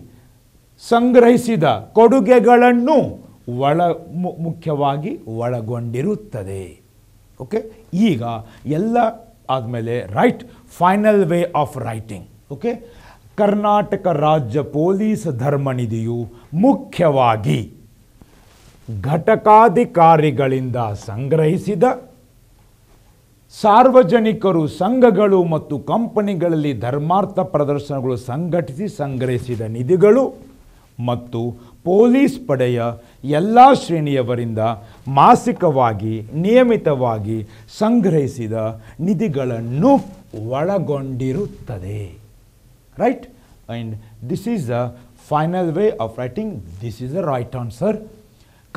ಸಂಗ್ರಹಿಸಿದ ಕೊಡುಗೆಗಳನ್ನು ಒಳ ಮುಖ್ಯವಾಗಿ ಒಳಗೊಂಡಿರುತ್ತದೆ ಓಕೆ ಈಗ ಎಲ್ಲ ಆದಮೇಲೆ right final way of writing okay Karnataka ರಾಜ್ಯ ಪೊಲೀಸ್ ಧರ್ಮನಿಧಿಯು ಮುಖ್ಯವಾಗಿ ಘಟಕಾಧಿಕಾರಿಗಳಿಂದ ಸಂಗ್ರಹಿಸಿದ ಸಾರ್ವಜನಿಕರು ಸಂಘಗಳು ಮತ್ತು ಕಂಪನಿಗಳಲ್ಲಿ ಧರ್ಮಾರ್ಥ ಪ್ರದರ್ಶನಗಳು ಸಂಘಟಿಸಿ ಸಂಗ್ರಹಿಸಿದ ನಿಧಿಗಳು ಮತ್ತು ಪೊಲೀಸ್ ಪಡೆಯ ಎಲ್ಲ ಶ್ರೇಣಿಯವರಿಂದ ಮಾಸಿಕವಾಗಿ ನಿಯಮಿತವಾಗಿ ಸಂಗ್ರಹಿಸಿದ ನಿಧಿಗಳನ್ನು ಒಳಗೊಂಡಿರುತ್ತದೆ right and this is the final way of writing this is a right answer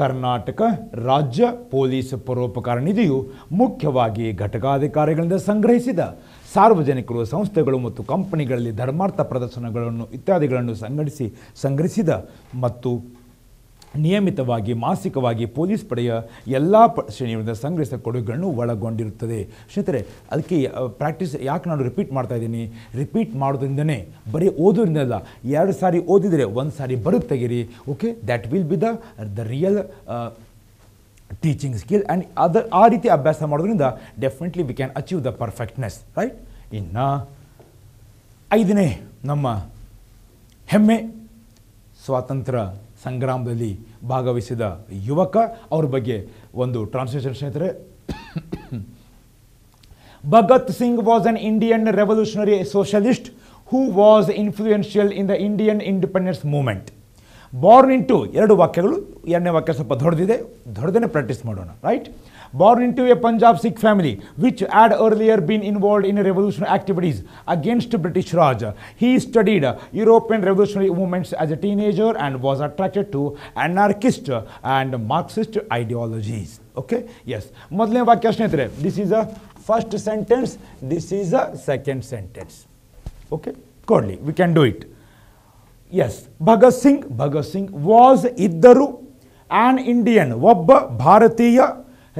Karnataka ರಾಜ್ಯ ಪೊಲೀಸ್ ಪರೋಪಕಾರ ನಿಧಿಯು ಮುಖ್ಯವಾಗಿ ಘಟಕಾಧಿಕಾರಿಗಳಿಂದ ಸಂಗ್ರಹಿಸಿದ ಸಾರ್ವಜನಿಕರು ಸಂಸ್ಥೆಗಳು ಮತ್ತು ಕಂಪನಿಗಳಲ್ಲಿ ಧರ್ಮಾರ್ಥ ಪ್ರದರ್ಶನಗಳನ್ನು ಇತ್ಯಾದಿಗಳನ್ನು ಸಂಘಟಿಸಿ ಸಂಗ್ರಹಿಸಿದ ಮತ್ತು ನಿಯಮಿತವಾಗಿ ಮಾಸಿಕವಾಗಿ ಪೊಲೀಸ್ ಪಡೆಯ ಎಲ್ಲ ಪ ಶ್ರೇಣಿಯಿಂದ ಸಂಗ್ರಹಿಸಿದ ಕೊಡುಗೆಗಳನ್ನು ಒಳಗೊಂಡಿರುತ್ತದೆ ಸ್ನೇಹಿತರೆ ಅದಕ್ಕೆ ಪ್ರಾಕ್ಟೀಸ್ ಯಾಕೆ ನಾನು ರಿಪೀಟ್ ಮಾಡ್ತಾ ಇದ್ದೀನಿ ರಿಪೀಟ್ ಮಾಡೋದ್ರಿಂದನೇ ಬರೀ ಓದೋದ್ರಿಂದಲ್ಲ ಎರಡು ಸಾರಿ ಓದಿದರೆ ಒಂದು ಸಾರಿ ಬರುತ್ತೆ ತೆಗೀರಿ okay that will be the the real teaching skill and ಅದರ ಆ ರೀತಿ ಅಭ್ಯಾಸ ಮಾಡೋದ್ರಿಂದ definitely we can achieve the perfectness right ಇನ್ನು ಐದನೇ ನಮ್ಮ ಹೆಮ್ಮೆ ಸ್ವಾತಂತ್ರ್ಯ ಸಂಗ್ರಾಮದಲ್ಲಿ ಭಾಗವಹಿಸಿದ ಯುವಕ ಅವ್ರ ಬಗ್ಗೆ ಒಂದು ಟ್ರಾನ್ಸ್ಲೇಷನ್ ಸ್ನೇಹಿತರೆ Bhagat Singh was an Indian revolutionary socialist who was influential in the Indian independence movement born into ಎರಡು ವಾಕ್ಯಗಳು ಎರಡನೇ ವಾಕ್ಯ ಸ್ವಲ್ಪ ದೊಡ್ಡದಿದೆ ದೊಡ್ಡದೇ ಪ್ರಾಕ್ಟೀಸ್ ಮಾಡೋಣ right born into a Punjab Sikh family which had earlier been involved in revolutionary activities against British Raj he studied European revolutionary movements as a teenager and was attracted to anarchist and Marxist ideologies okay yes ಮೊದಲನೇ ವಾಕ್ಯ ಸ್ನೇಹಿತರೆ this is a first sentence this is a second sentence okay ಕೊಡಲಿ we can do it yes Bhagat Singh Bhagat Singh was ಇದ್ದರು ಆ್ಯನ್ ಇಂಡಿಯನ್ ಒಬ್ಬ ಭಾರತೀಯ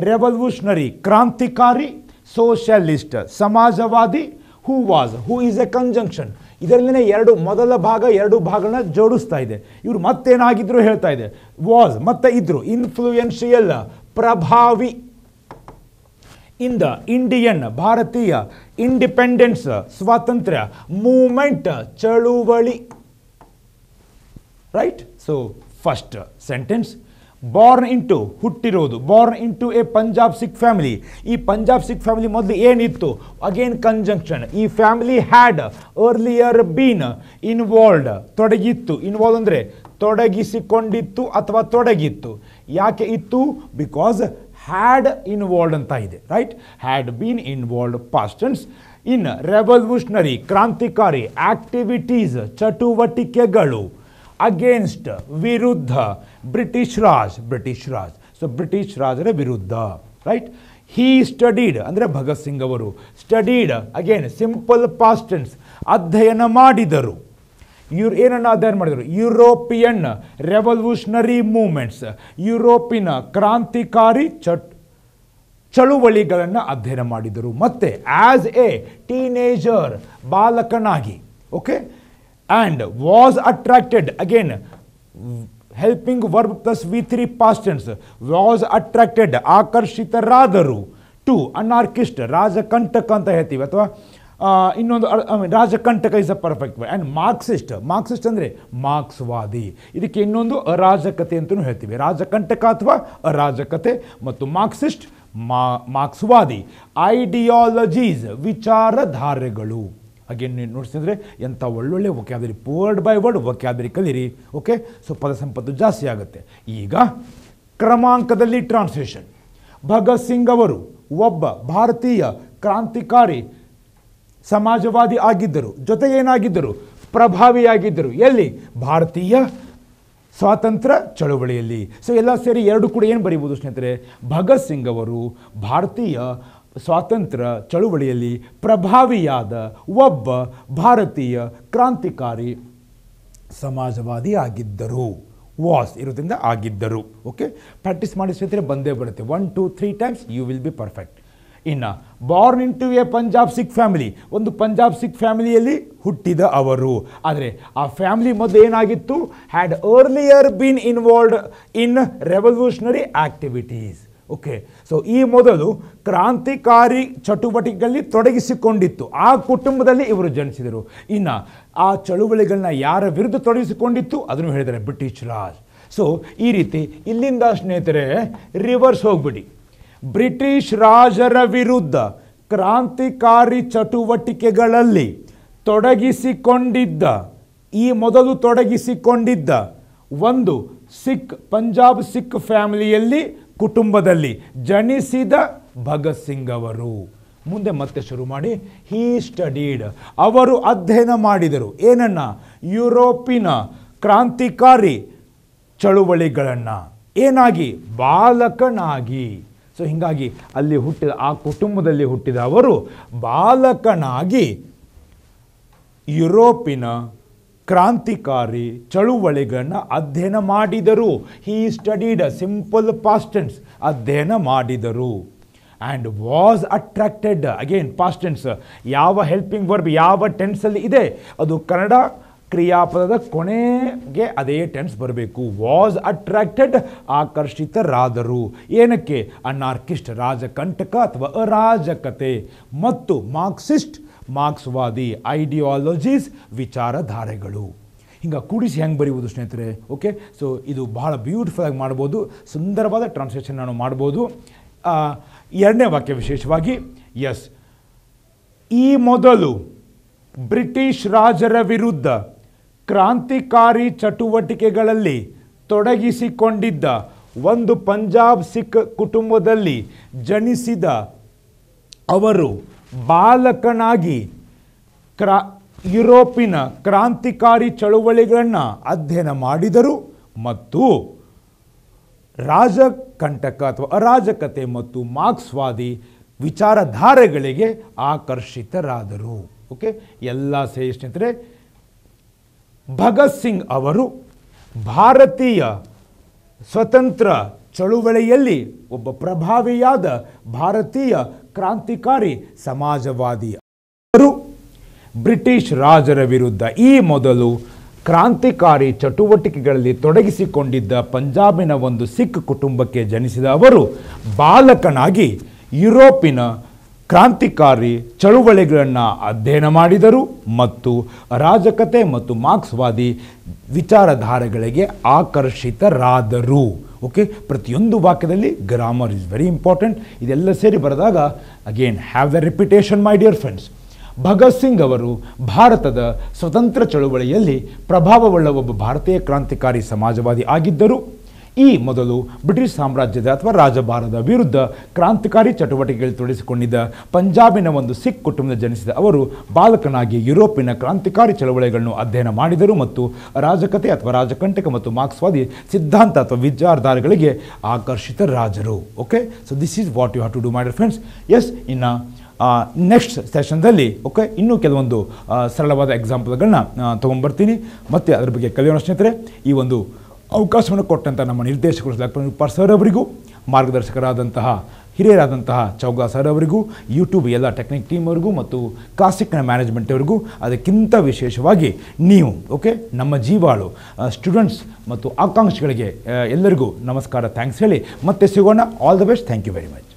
ರೆವಲ್ಯೂಷನರಿ ಕ್ರಾಂತಿಕಾರಿ ಸೋಷಲಿಸ್ಟ್ ಸಮಾಜವಾದಿ who was who is a conjunction ಇದರಲ್ಲಿ ಎರಡು ಮೊದಲ ಭಾಗ ಎರಡು ಭಾಗನ ಜೋಡಿಸ್ತಾ ಇದೆ ಇವರು ಮತ್ತೇನಾಗಿದ್ರು ಹೇಳ್ತಾ ಇದೆ ವಾಸ್ ಮತ್ತೆ ಇದ್ರು ಇನ್ಫ್ಲೂಯೆನ್ಷಿಯಲ್ ಪ್ರಭಾವಿ ಇನ್ ದ ಇಂಡಿಯನ್ ಭಾರತೀಯ ಇಂಡಿಪೆಂಡೆನ್ಸ್ ಸ್ವಾತಂತ್ರ್ಯ ಮೂಮೆಂಟ್ ಚಳುವಳಿ right so first sentence born into ಹುಟ್ಟಿರೋದು born into a Punjab Sikh family ಈ ಪಂಜಾಬ್ ಸಿಕ್ ಫ್ಯಾಮಿಲಿ ಮೊದಲು ಏನಿತ್ತು ಅಗೇನ್ ಕಂಜಂಕ್ಷನ್ ಈ family had earlier been involved ತೊಡಗಿತ್ತು ಇನ್ವಾಲ್ವ್ ಅಂದರೆ ತೊಡಗಿಸಿಕೊಂಡಿತ್ತು ಅಥವಾ ತೊಡಗಿತ್ತು ಯಾಕೆ ಇತ್ತು ಬಿಕಾಸ್ ಹ್ಯಾಡ್ ಇನ್ವಾಲ್ವ್ ಅಂತ ಇದೆ right had been involved past tense in revolutionary ಕ್ರಾಂತಿಕಾರಿ ಆಕ್ಟಿವಿಟೀಸ್ ಚಟುವಟಿಕೆಗಳು ಅಗೇನ್ಸ್ಟ್ ವಿರುದ್ಧ British Raj British Raj so British ರಾಜರ ವಿರುದ್ಧ ರೈಟ್ ಹೀ ಸ್ಟಡೀಡ್ ಅಂದರೆ ಭಗತ್ ಸಿಂಗ್ ಅವರು ಸ್ಟಡೀಡ್ ಅಗೇನ್ ಸಿಂಪಲ್ ಪಾಸ್ಟೆನ್ಸ್ ಅಧ್ಯಯನ ಮಾಡಿದರು ಇವ್ರು ಏನನ್ನು ಅಧ್ಯಯನ ಮಾಡಿದರು ಯುರೋಪಿಯನ್ ರೆವಲ್ಯೂಷನರಿ ಮೂಮೆಂಟ್ಸ್ ಯುರೋಪಿನ ಕ್ರಾಂತಿಕಾರಿ ಚಟ್ ಚಳುವಳಿಗಳನ್ನು ಅಧ್ಯಯನ ಮಾಡಿದರು ಮತ್ತು ಆ್ಯಸ್ ಎ ಟೀನೇಜರ್ ಬಾಲಕನಾಗಿ okay and was attracted again helping verb plus V three past tense was attracted ಆಕರ್ಷಿತರಾದರು ಟು ಅನಾರ್ಕಿಸ್ಟ್ ರಾಜಕಂಟಕ ಅಂತ ಹೇಳ್ತೀವಿ ಅಥವಾ ಇನ್ನೊಂದು ರಾಜಕಂಟಕ is a perfect and Marxist Marxist ಅಂದರೆ ಮಾರ್ಕ್ಸ್ವಾದಿ ಇದಕ್ಕೆ ಇನ್ನೊಂದು ಅರಾಜಕತೆ ಅಂತಲೂ ಹೇಳ್ತೀವಿ ರಾಜಕಂಟಕ ಅಥವಾ ಅರಾಜಕತೆ ಮತ್ತು ಮಾರ್ಕ್ಸಿಸ್ಟ್ ಮಾ ಮಾರ್ಕ್ಸ್ವಾದಿ ಐಡಿಯಾಲಜೀಸ್ ವಿಚಾರಧಾರೆಗಳು ಅಗೇನ್ ನೀವು ನೋಡ್ತಿದ್ರೆ ಎಂಥ ಒಳ್ಳೊಳ್ಳೆ vocabulary word by word vocabulary ಕಲೀರಿ ಓಕೆ ಸೊ ಪದ ಸಂಪತ್ತು ಜಾಸ್ತಿ ಆಗುತ್ತೆ ಈಗ ಕ್ರಮಾಂಕದಲ್ಲಿ ಟ್ರಾನ್ಸ್ಲೇಷನ್ ಭಗತ್ ಸಿಂಗ್ ಅವರು ಒಬ್ಬ ಭಾರತೀಯ ಕ್ರಾಂತಿಕಾರಿ ಸಮಾಜವಾದಿ ಆಗಿದ್ದರು ಜೊತೆಗೇನಾಗಿದ್ದರು ಪ್ರಭಾವಿಯಾಗಿದ್ದರು ಎಲ್ಲಿ ಭಾರತೀಯ ಸ್ವಾತಂತ್ರ್ಯ ಚಳುವಳಿಯಲ್ಲಿ ಸೊ ಎಲ್ಲ ಸೇರಿ ಎರಡು ಕೂಡ ಏನು ಬರೀಬೋದು ಸ್ನೇಹಿತರೆ ಭಗತ್ ಸಿಂಗ್ ಅವರು ಭಾರತೀಯ ಸ್ವಾತಂತ್ರ್ಯ ಚಳುವಳಿಯಲ್ಲಿ ಪ್ರಭಾವಿಯಾದ ಒಬ್ಬ ಭಾರತೀಯ ಕ್ರಾಂತಿಕಾರಿ ಸಮಾಜವಾದಿ ಆಗಿದ್ದರು ವಾಸ್ ಇರೋದ್ರಿಂದ ಆಗಿದ್ದರು ಓಕೆ ಪ್ರಾಕ್ಟೀಸ್ ಮಾಡಿ ಬಂದೇ ಬರುತ್ತೆ one two three times you will be perfect ಇನ್ನು born into a Punjab Sikh family ಒಂದು ಪಂಜಾಬ್ ಸಿಖ್ ಫ್ಯಾಮಿಲಿಯಲ್ಲಿ ಹುಟ್ಟಿದ ಅವರು ಆದರೆ ಆ ಫ್ಯಾಮಿಲಿ ಮೊದಲು ಏನಾಗಿತ್ತು had earlier been involved in revolutionary activities okay so ಈ ಮೊದಲು ಕ್ರಾಂತಿಕಾರಿ ಚಟುವಟಿಕೆಗಳಲ್ಲಿ ತೊಡಗಿಸಿಕೊಂಡಿತ್ತು ಆ ಕುಟುಂಬದಲ್ಲಿ ಇವರು ಜನಿಸಿದರು ಇನ್ನು ಆ ಚಳುವಳಿಗಳನ್ನ ಯಾರ ವಿರುದ್ಧ ತೊಡಗಿಸಿಕೊಂಡಿತ್ತು ಅದನ್ನು ಹೇಳಿದರೆ ಬ್ರಿಟಿಷ್ ರಾಜ್ ಸೊ ಈ ರೀತಿ ಇಲ್ಲಿಂದ ಸ್ನೇಹಿತರೆ ರಿವರ್ಸ್ ಹೋಗ್ಬಿಡಿ ಬ್ರಿಟಿಷ್ ರಾಜರ ವಿರುದ್ಧ ಕ್ರಾಂತಿಕಾರಿ ಚಟುವಟಿಕೆಗಳಲ್ಲಿ ತೊಡಗಿಸಿಕೊಂಡಿದ್ದ ಈ ಮೊದಲು ತೊಡಗಿಸಿಕೊಂಡಿದ್ದ ಒಂದು ಸಿಖ್ ಪಂಜಾಬ್ ಸಿಖ್ ಫ್ಯಾಮಿಲಿಯಲ್ಲಿ ಕುಟುಂಬದಲ್ಲಿ ಜನಿಸಿದ ಭಗತ್ ಸಿಂಗ್ ಅವರು ಮುಂದೆ ಮತ್ತೆ ಶುರು ಮಾಡಿ ಹೀ ಸ್ಟಡೀಡ್ ಅವರು ಅಧ್ಯಯನ ಮಾಡಿದರು ಏನನ್ನ ಯುರೋಪಿನ ಕ್ರಾಂತಿಕಾರಿ ಚಳುವಳಿಗಳನ್ನು ಏನಾಗಿ ಬಾಲಕನಾಗಿ ಸೊ ಹೀಗಾಗಿ ಅಲ್ಲಿ ಹುಟ್ಟಿದ ಆ ಕುಟುಂಬದಲ್ಲಿ ಹುಟ್ಟಿದ ಅವರು ಬಾಲಕನಾಗಿ ಯುರೋಪಿನ ಕ್ರಾಂತಿಕಾರಿ ಚಳುವಳಿಗಳನ್ನು ಅಧ್ಯಯನ ಮಾಡಿದರು he studied a simple past tense ಅಧ್ಯಯನ ಮಾಡಿದರು and was attracted again past tense ಯಾವ ಹೆಲ್ಪಿಂಗ್ ವರ್ಬ್ ಯಾವ ಟೆನ್ಸಲ್ಲಿ ಇದೆ ಅದು ಕನ್ನಡ ಕ್ರಿಯಾಪದದ ಕೊನೆಗೆ ಅದೇ ಟೆನ್ಸ್ ಬರಬೇಕು ವಾಸ್ ಅಟ್ರಾಕ್ಟೆಡ್ ಆಕರ್ಷಿತರಾದರು ಏನಕ್ಕೆ ಅನಾರ್ಕಿಸ್ಟ್ ರಾಜಕಂಟಕ ಅಥವಾ ಅರಾಜಕತೆ ಮತ್ತು ಮಾರ್ಕ್ಸಿಸ್ಟ್ ಮಾರ್ಕ್ಸ್ವಾದಿ ಐಡಿಯಾಲಜೀಸ್ ವಿಚಾರಧಾರೆಗಳು ಹಿಂಗೆ ಕೂಡಿಸಿ ಹೆಂಗೆ ಬರೀಬೋದು ಸ್ನೇಹಿತರೆ ಓಕೆ ಸೊ ಇದು ಬಹಳ ಬ್ಯೂಟಿಫುಲ್ ಆಗಿ ಮಾಡ್ಬೋದು ಸುಂದರವಾದ ಟ್ರಾನ್ಸ್ಲೇಷನ್ ನಾನು ಮಾಡ್ಬೋದು ಎರಡನೇ ವಾಕ್ಯ ವಿಶೇಷವಾಗಿ ಎಸ್ ಈ ಮೊದಲು ಬ್ರಿಟಿಷ್ ರಾಜರ ವಿರುದ್ಧ ಕ್ರಾಂತಿಕಾರಿ ಚಟುವಟಿಕೆಗಳಲ್ಲಿ ತೊಡಗಿಸಿಕೊಂಡಿದ್ದ ಒಂದು ಪಂಜಾಬ್ ಸಿಖ್ ಕುಟುಂಬದಲ್ಲಿ ಜನಿಸಿದ ಅವರು ಬಾಲಕನಾಗಿ ಕ್ರಾ ಯುರೋಪಿನ ಕ್ರಾಂತಿಕಾರಿ ಚಳುವಳಿಗಳನ್ನು ಅಧ್ಯಯನ ಮಾಡಿದರು ಮತ್ತು ರಾಜಕಂಟಕ ಅಥವಾ ಅರಾಜಕತೆ ಮತ್ತು ಮಾರ್ಕ್ಸ್ವಾದಿ ವಿಚಾರಧಾರೆಗಳಿಗೆ ಆಕರ್ಷಿತರಾದರು ಓಕೆ ಎಲ್ಲ ಸೇ ಸ್ನೇಹಿತರೆ ಭಗತ್ ಸಿಂಗ್ ಅವರು ಭಾರತೀಯ ಸ್ವತಂತ್ರ ಚಳುವಳಿಯಲ್ಲಿ ಒಬ್ಬ ಪ್ರಭಾವಿಯಾದ ಭಾರತೀಯ ಕ್ರಾಂತಿಕಾರಿ ಸಮಾಜವಾದಿ ಅವರು ಬ್ರಿಟಿಷ್ ರಾಜರ ವಿರುದ್ಧ ಈ ಮೊದಲು ಕ್ರಾಂತಿಕಾರಿ ಚಟುವಟಿಕೆಗಳಲ್ಲಿ ತೊಡಗಿಸಿಕೊಂಡಿದ್ದ ಪಂಜಾಬಿನ ಒಂದು ಸಿಖ್ ಕುಟುಂಬಕ್ಕೆ ಜನಿಸಿದ ಅವರು ಬಾಲಕನಾಗಿ ಯುರೋಪಿನ ಕ್ರಾಂತಿಕಾರಿ ಚಳುವಳಿಗಳನ್ನು ಅಧ್ಯಯನ ಮಾಡಿದರು ಮತ್ತು ಅರಾಜಕತೆ ಮತ್ತು ಮಾರ್ಕ್ಸ್ವಾದಿ ವಿಚಾರಧಾರೆಗಳಿಗೆ ಆಕರ್ಷಿತರಾದರು ಓಕೆ ಪ್ರತಿಯೊಂದು ವಾಕ್ಯದಲ್ಲಿ ಗ್ರಾಮರ್ ಇಸ್ ವೆರಿ ಇಂಪಾರ್ಟೆಂಟ್ ಇದೆಲ್ಲ ಸೇರಿ ಬರೆದಾಗ again have the reputation my dear friends Bhagat Singh ಅವರು ಭಾರತದ ಸ್ವತಂತ್ರ ಚಳುವಳಿಯಲ್ಲಿ ಪ್ರಭಾವವುಳ್ಳ ಒಬ್ಬ ಭಾರತೀಯ ಕ್ರಾಂತಿಕಾರಿ ಸಮಾಜವಾದಿ ಆಗಿದ್ದರು ಈ ಮೊದಲು ಬ್ರಿಟಿಷ್ ಸಾಮ್ರಾಜ್ಯದ ಅಥವಾ ರಾಜಭಾರದ ವಿರುದ್ಧ ಕ್ರಾಂತಿಕಾರಿ ಚಟುವಟಿಕೆಗಳು ತೊಡಿಸಿಕೊಂಡಿದ್ದ ಪಂಜಾಬಿನ ಒಂದು ಸಿಖ್ ಕುಟುಂಬದ ಜನಿಸಿದ ಅವರು ಬಾಲಕನಾಗಿ ಯುರೋಪಿನ ಕ್ರಾಂತಿಕಾರಿ ಚಳವಳಿಗಳನ್ನು ಅಧ್ಯಯನ ಮಾಡಿದರು ಮತ್ತು ರಾಜಕತೆ ಅಥವಾ ರಾಜಕಂಟಕ ಮತ್ತು ಮಾರ್ಕ್ಸ್ವಾದಿ ಸಿದ್ಧಾಂತ ಅಥವಾ ವಿಚಾರಧಾರೆಗಳಿಗೆ ರಾಜರು okay so this is what you have to do my friends yes ಇನ್ನು ನೆಕ್ಸ್ಟ್ ಸೆಷನ್ದಲ್ಲಿ ಓಕೆ ಇನ್ನೂ ಕೆಲವೊಂದು ಸರಳವಾದ ಎಕ್ಸಾಂಪಲ್ಗಳನ್ನ ತೊಗೊಂಬರ್ತೀನಿ ಮತ್ತು ಅದರ ಬಗ್ಗೆ ಕಲಿಯೋಣ ಸ್ನೇಹಿತರೆ ಈ ಒಂದು ಅವಕಾಶವನ್ನು ಕೊಟ್ಟಂಥ ನಮ್ಮ ನಿರ್ದೇಶಕರು ಲಕ್ಷ್ಮಣ ಸರ್ ಅವರಿಗೂ ಮಾರ್ಗದರ್ಶಕರಾದಂತಹ ಹಿರಿಯರಾದಂತಹ ಚೌಗಾ ಸರ್ ಅವರಿಗೂ ಯೂಟ್ಯೂಬ್ ಎಲ್ಲ ಟೆಕ್ನಿಕ್ ಟೀಮ್ ಅವರಿಗೂ ಮತ್ತು ಕ್ಲಾಸಿಕ್ನ ಮ್ಯಾನೇಜ್ಮೆಂಟ್ ಅವರಿಗೂ ಅದಕ್ಕಿಂತ ವಿಶೇಷವಾಗಿ ನೀವು ಓಕೆ ನಮ್ಮ ಜೀವಾಳು ಸ್ಟೂಡೆಂಟ್ಸ್ ಮತ್ತು ಆಕಾಂಕ್ಷಿಗಳಿಗೆ ಎಲ್ಲರಿಗೂ ನಮಸ್ಕಾರ ಥ್ಯಾಂಕ್ಸ್ ಹೇಳಿ ಮತ್ತೆ ಸಿಗೋಣ all the best thank you very much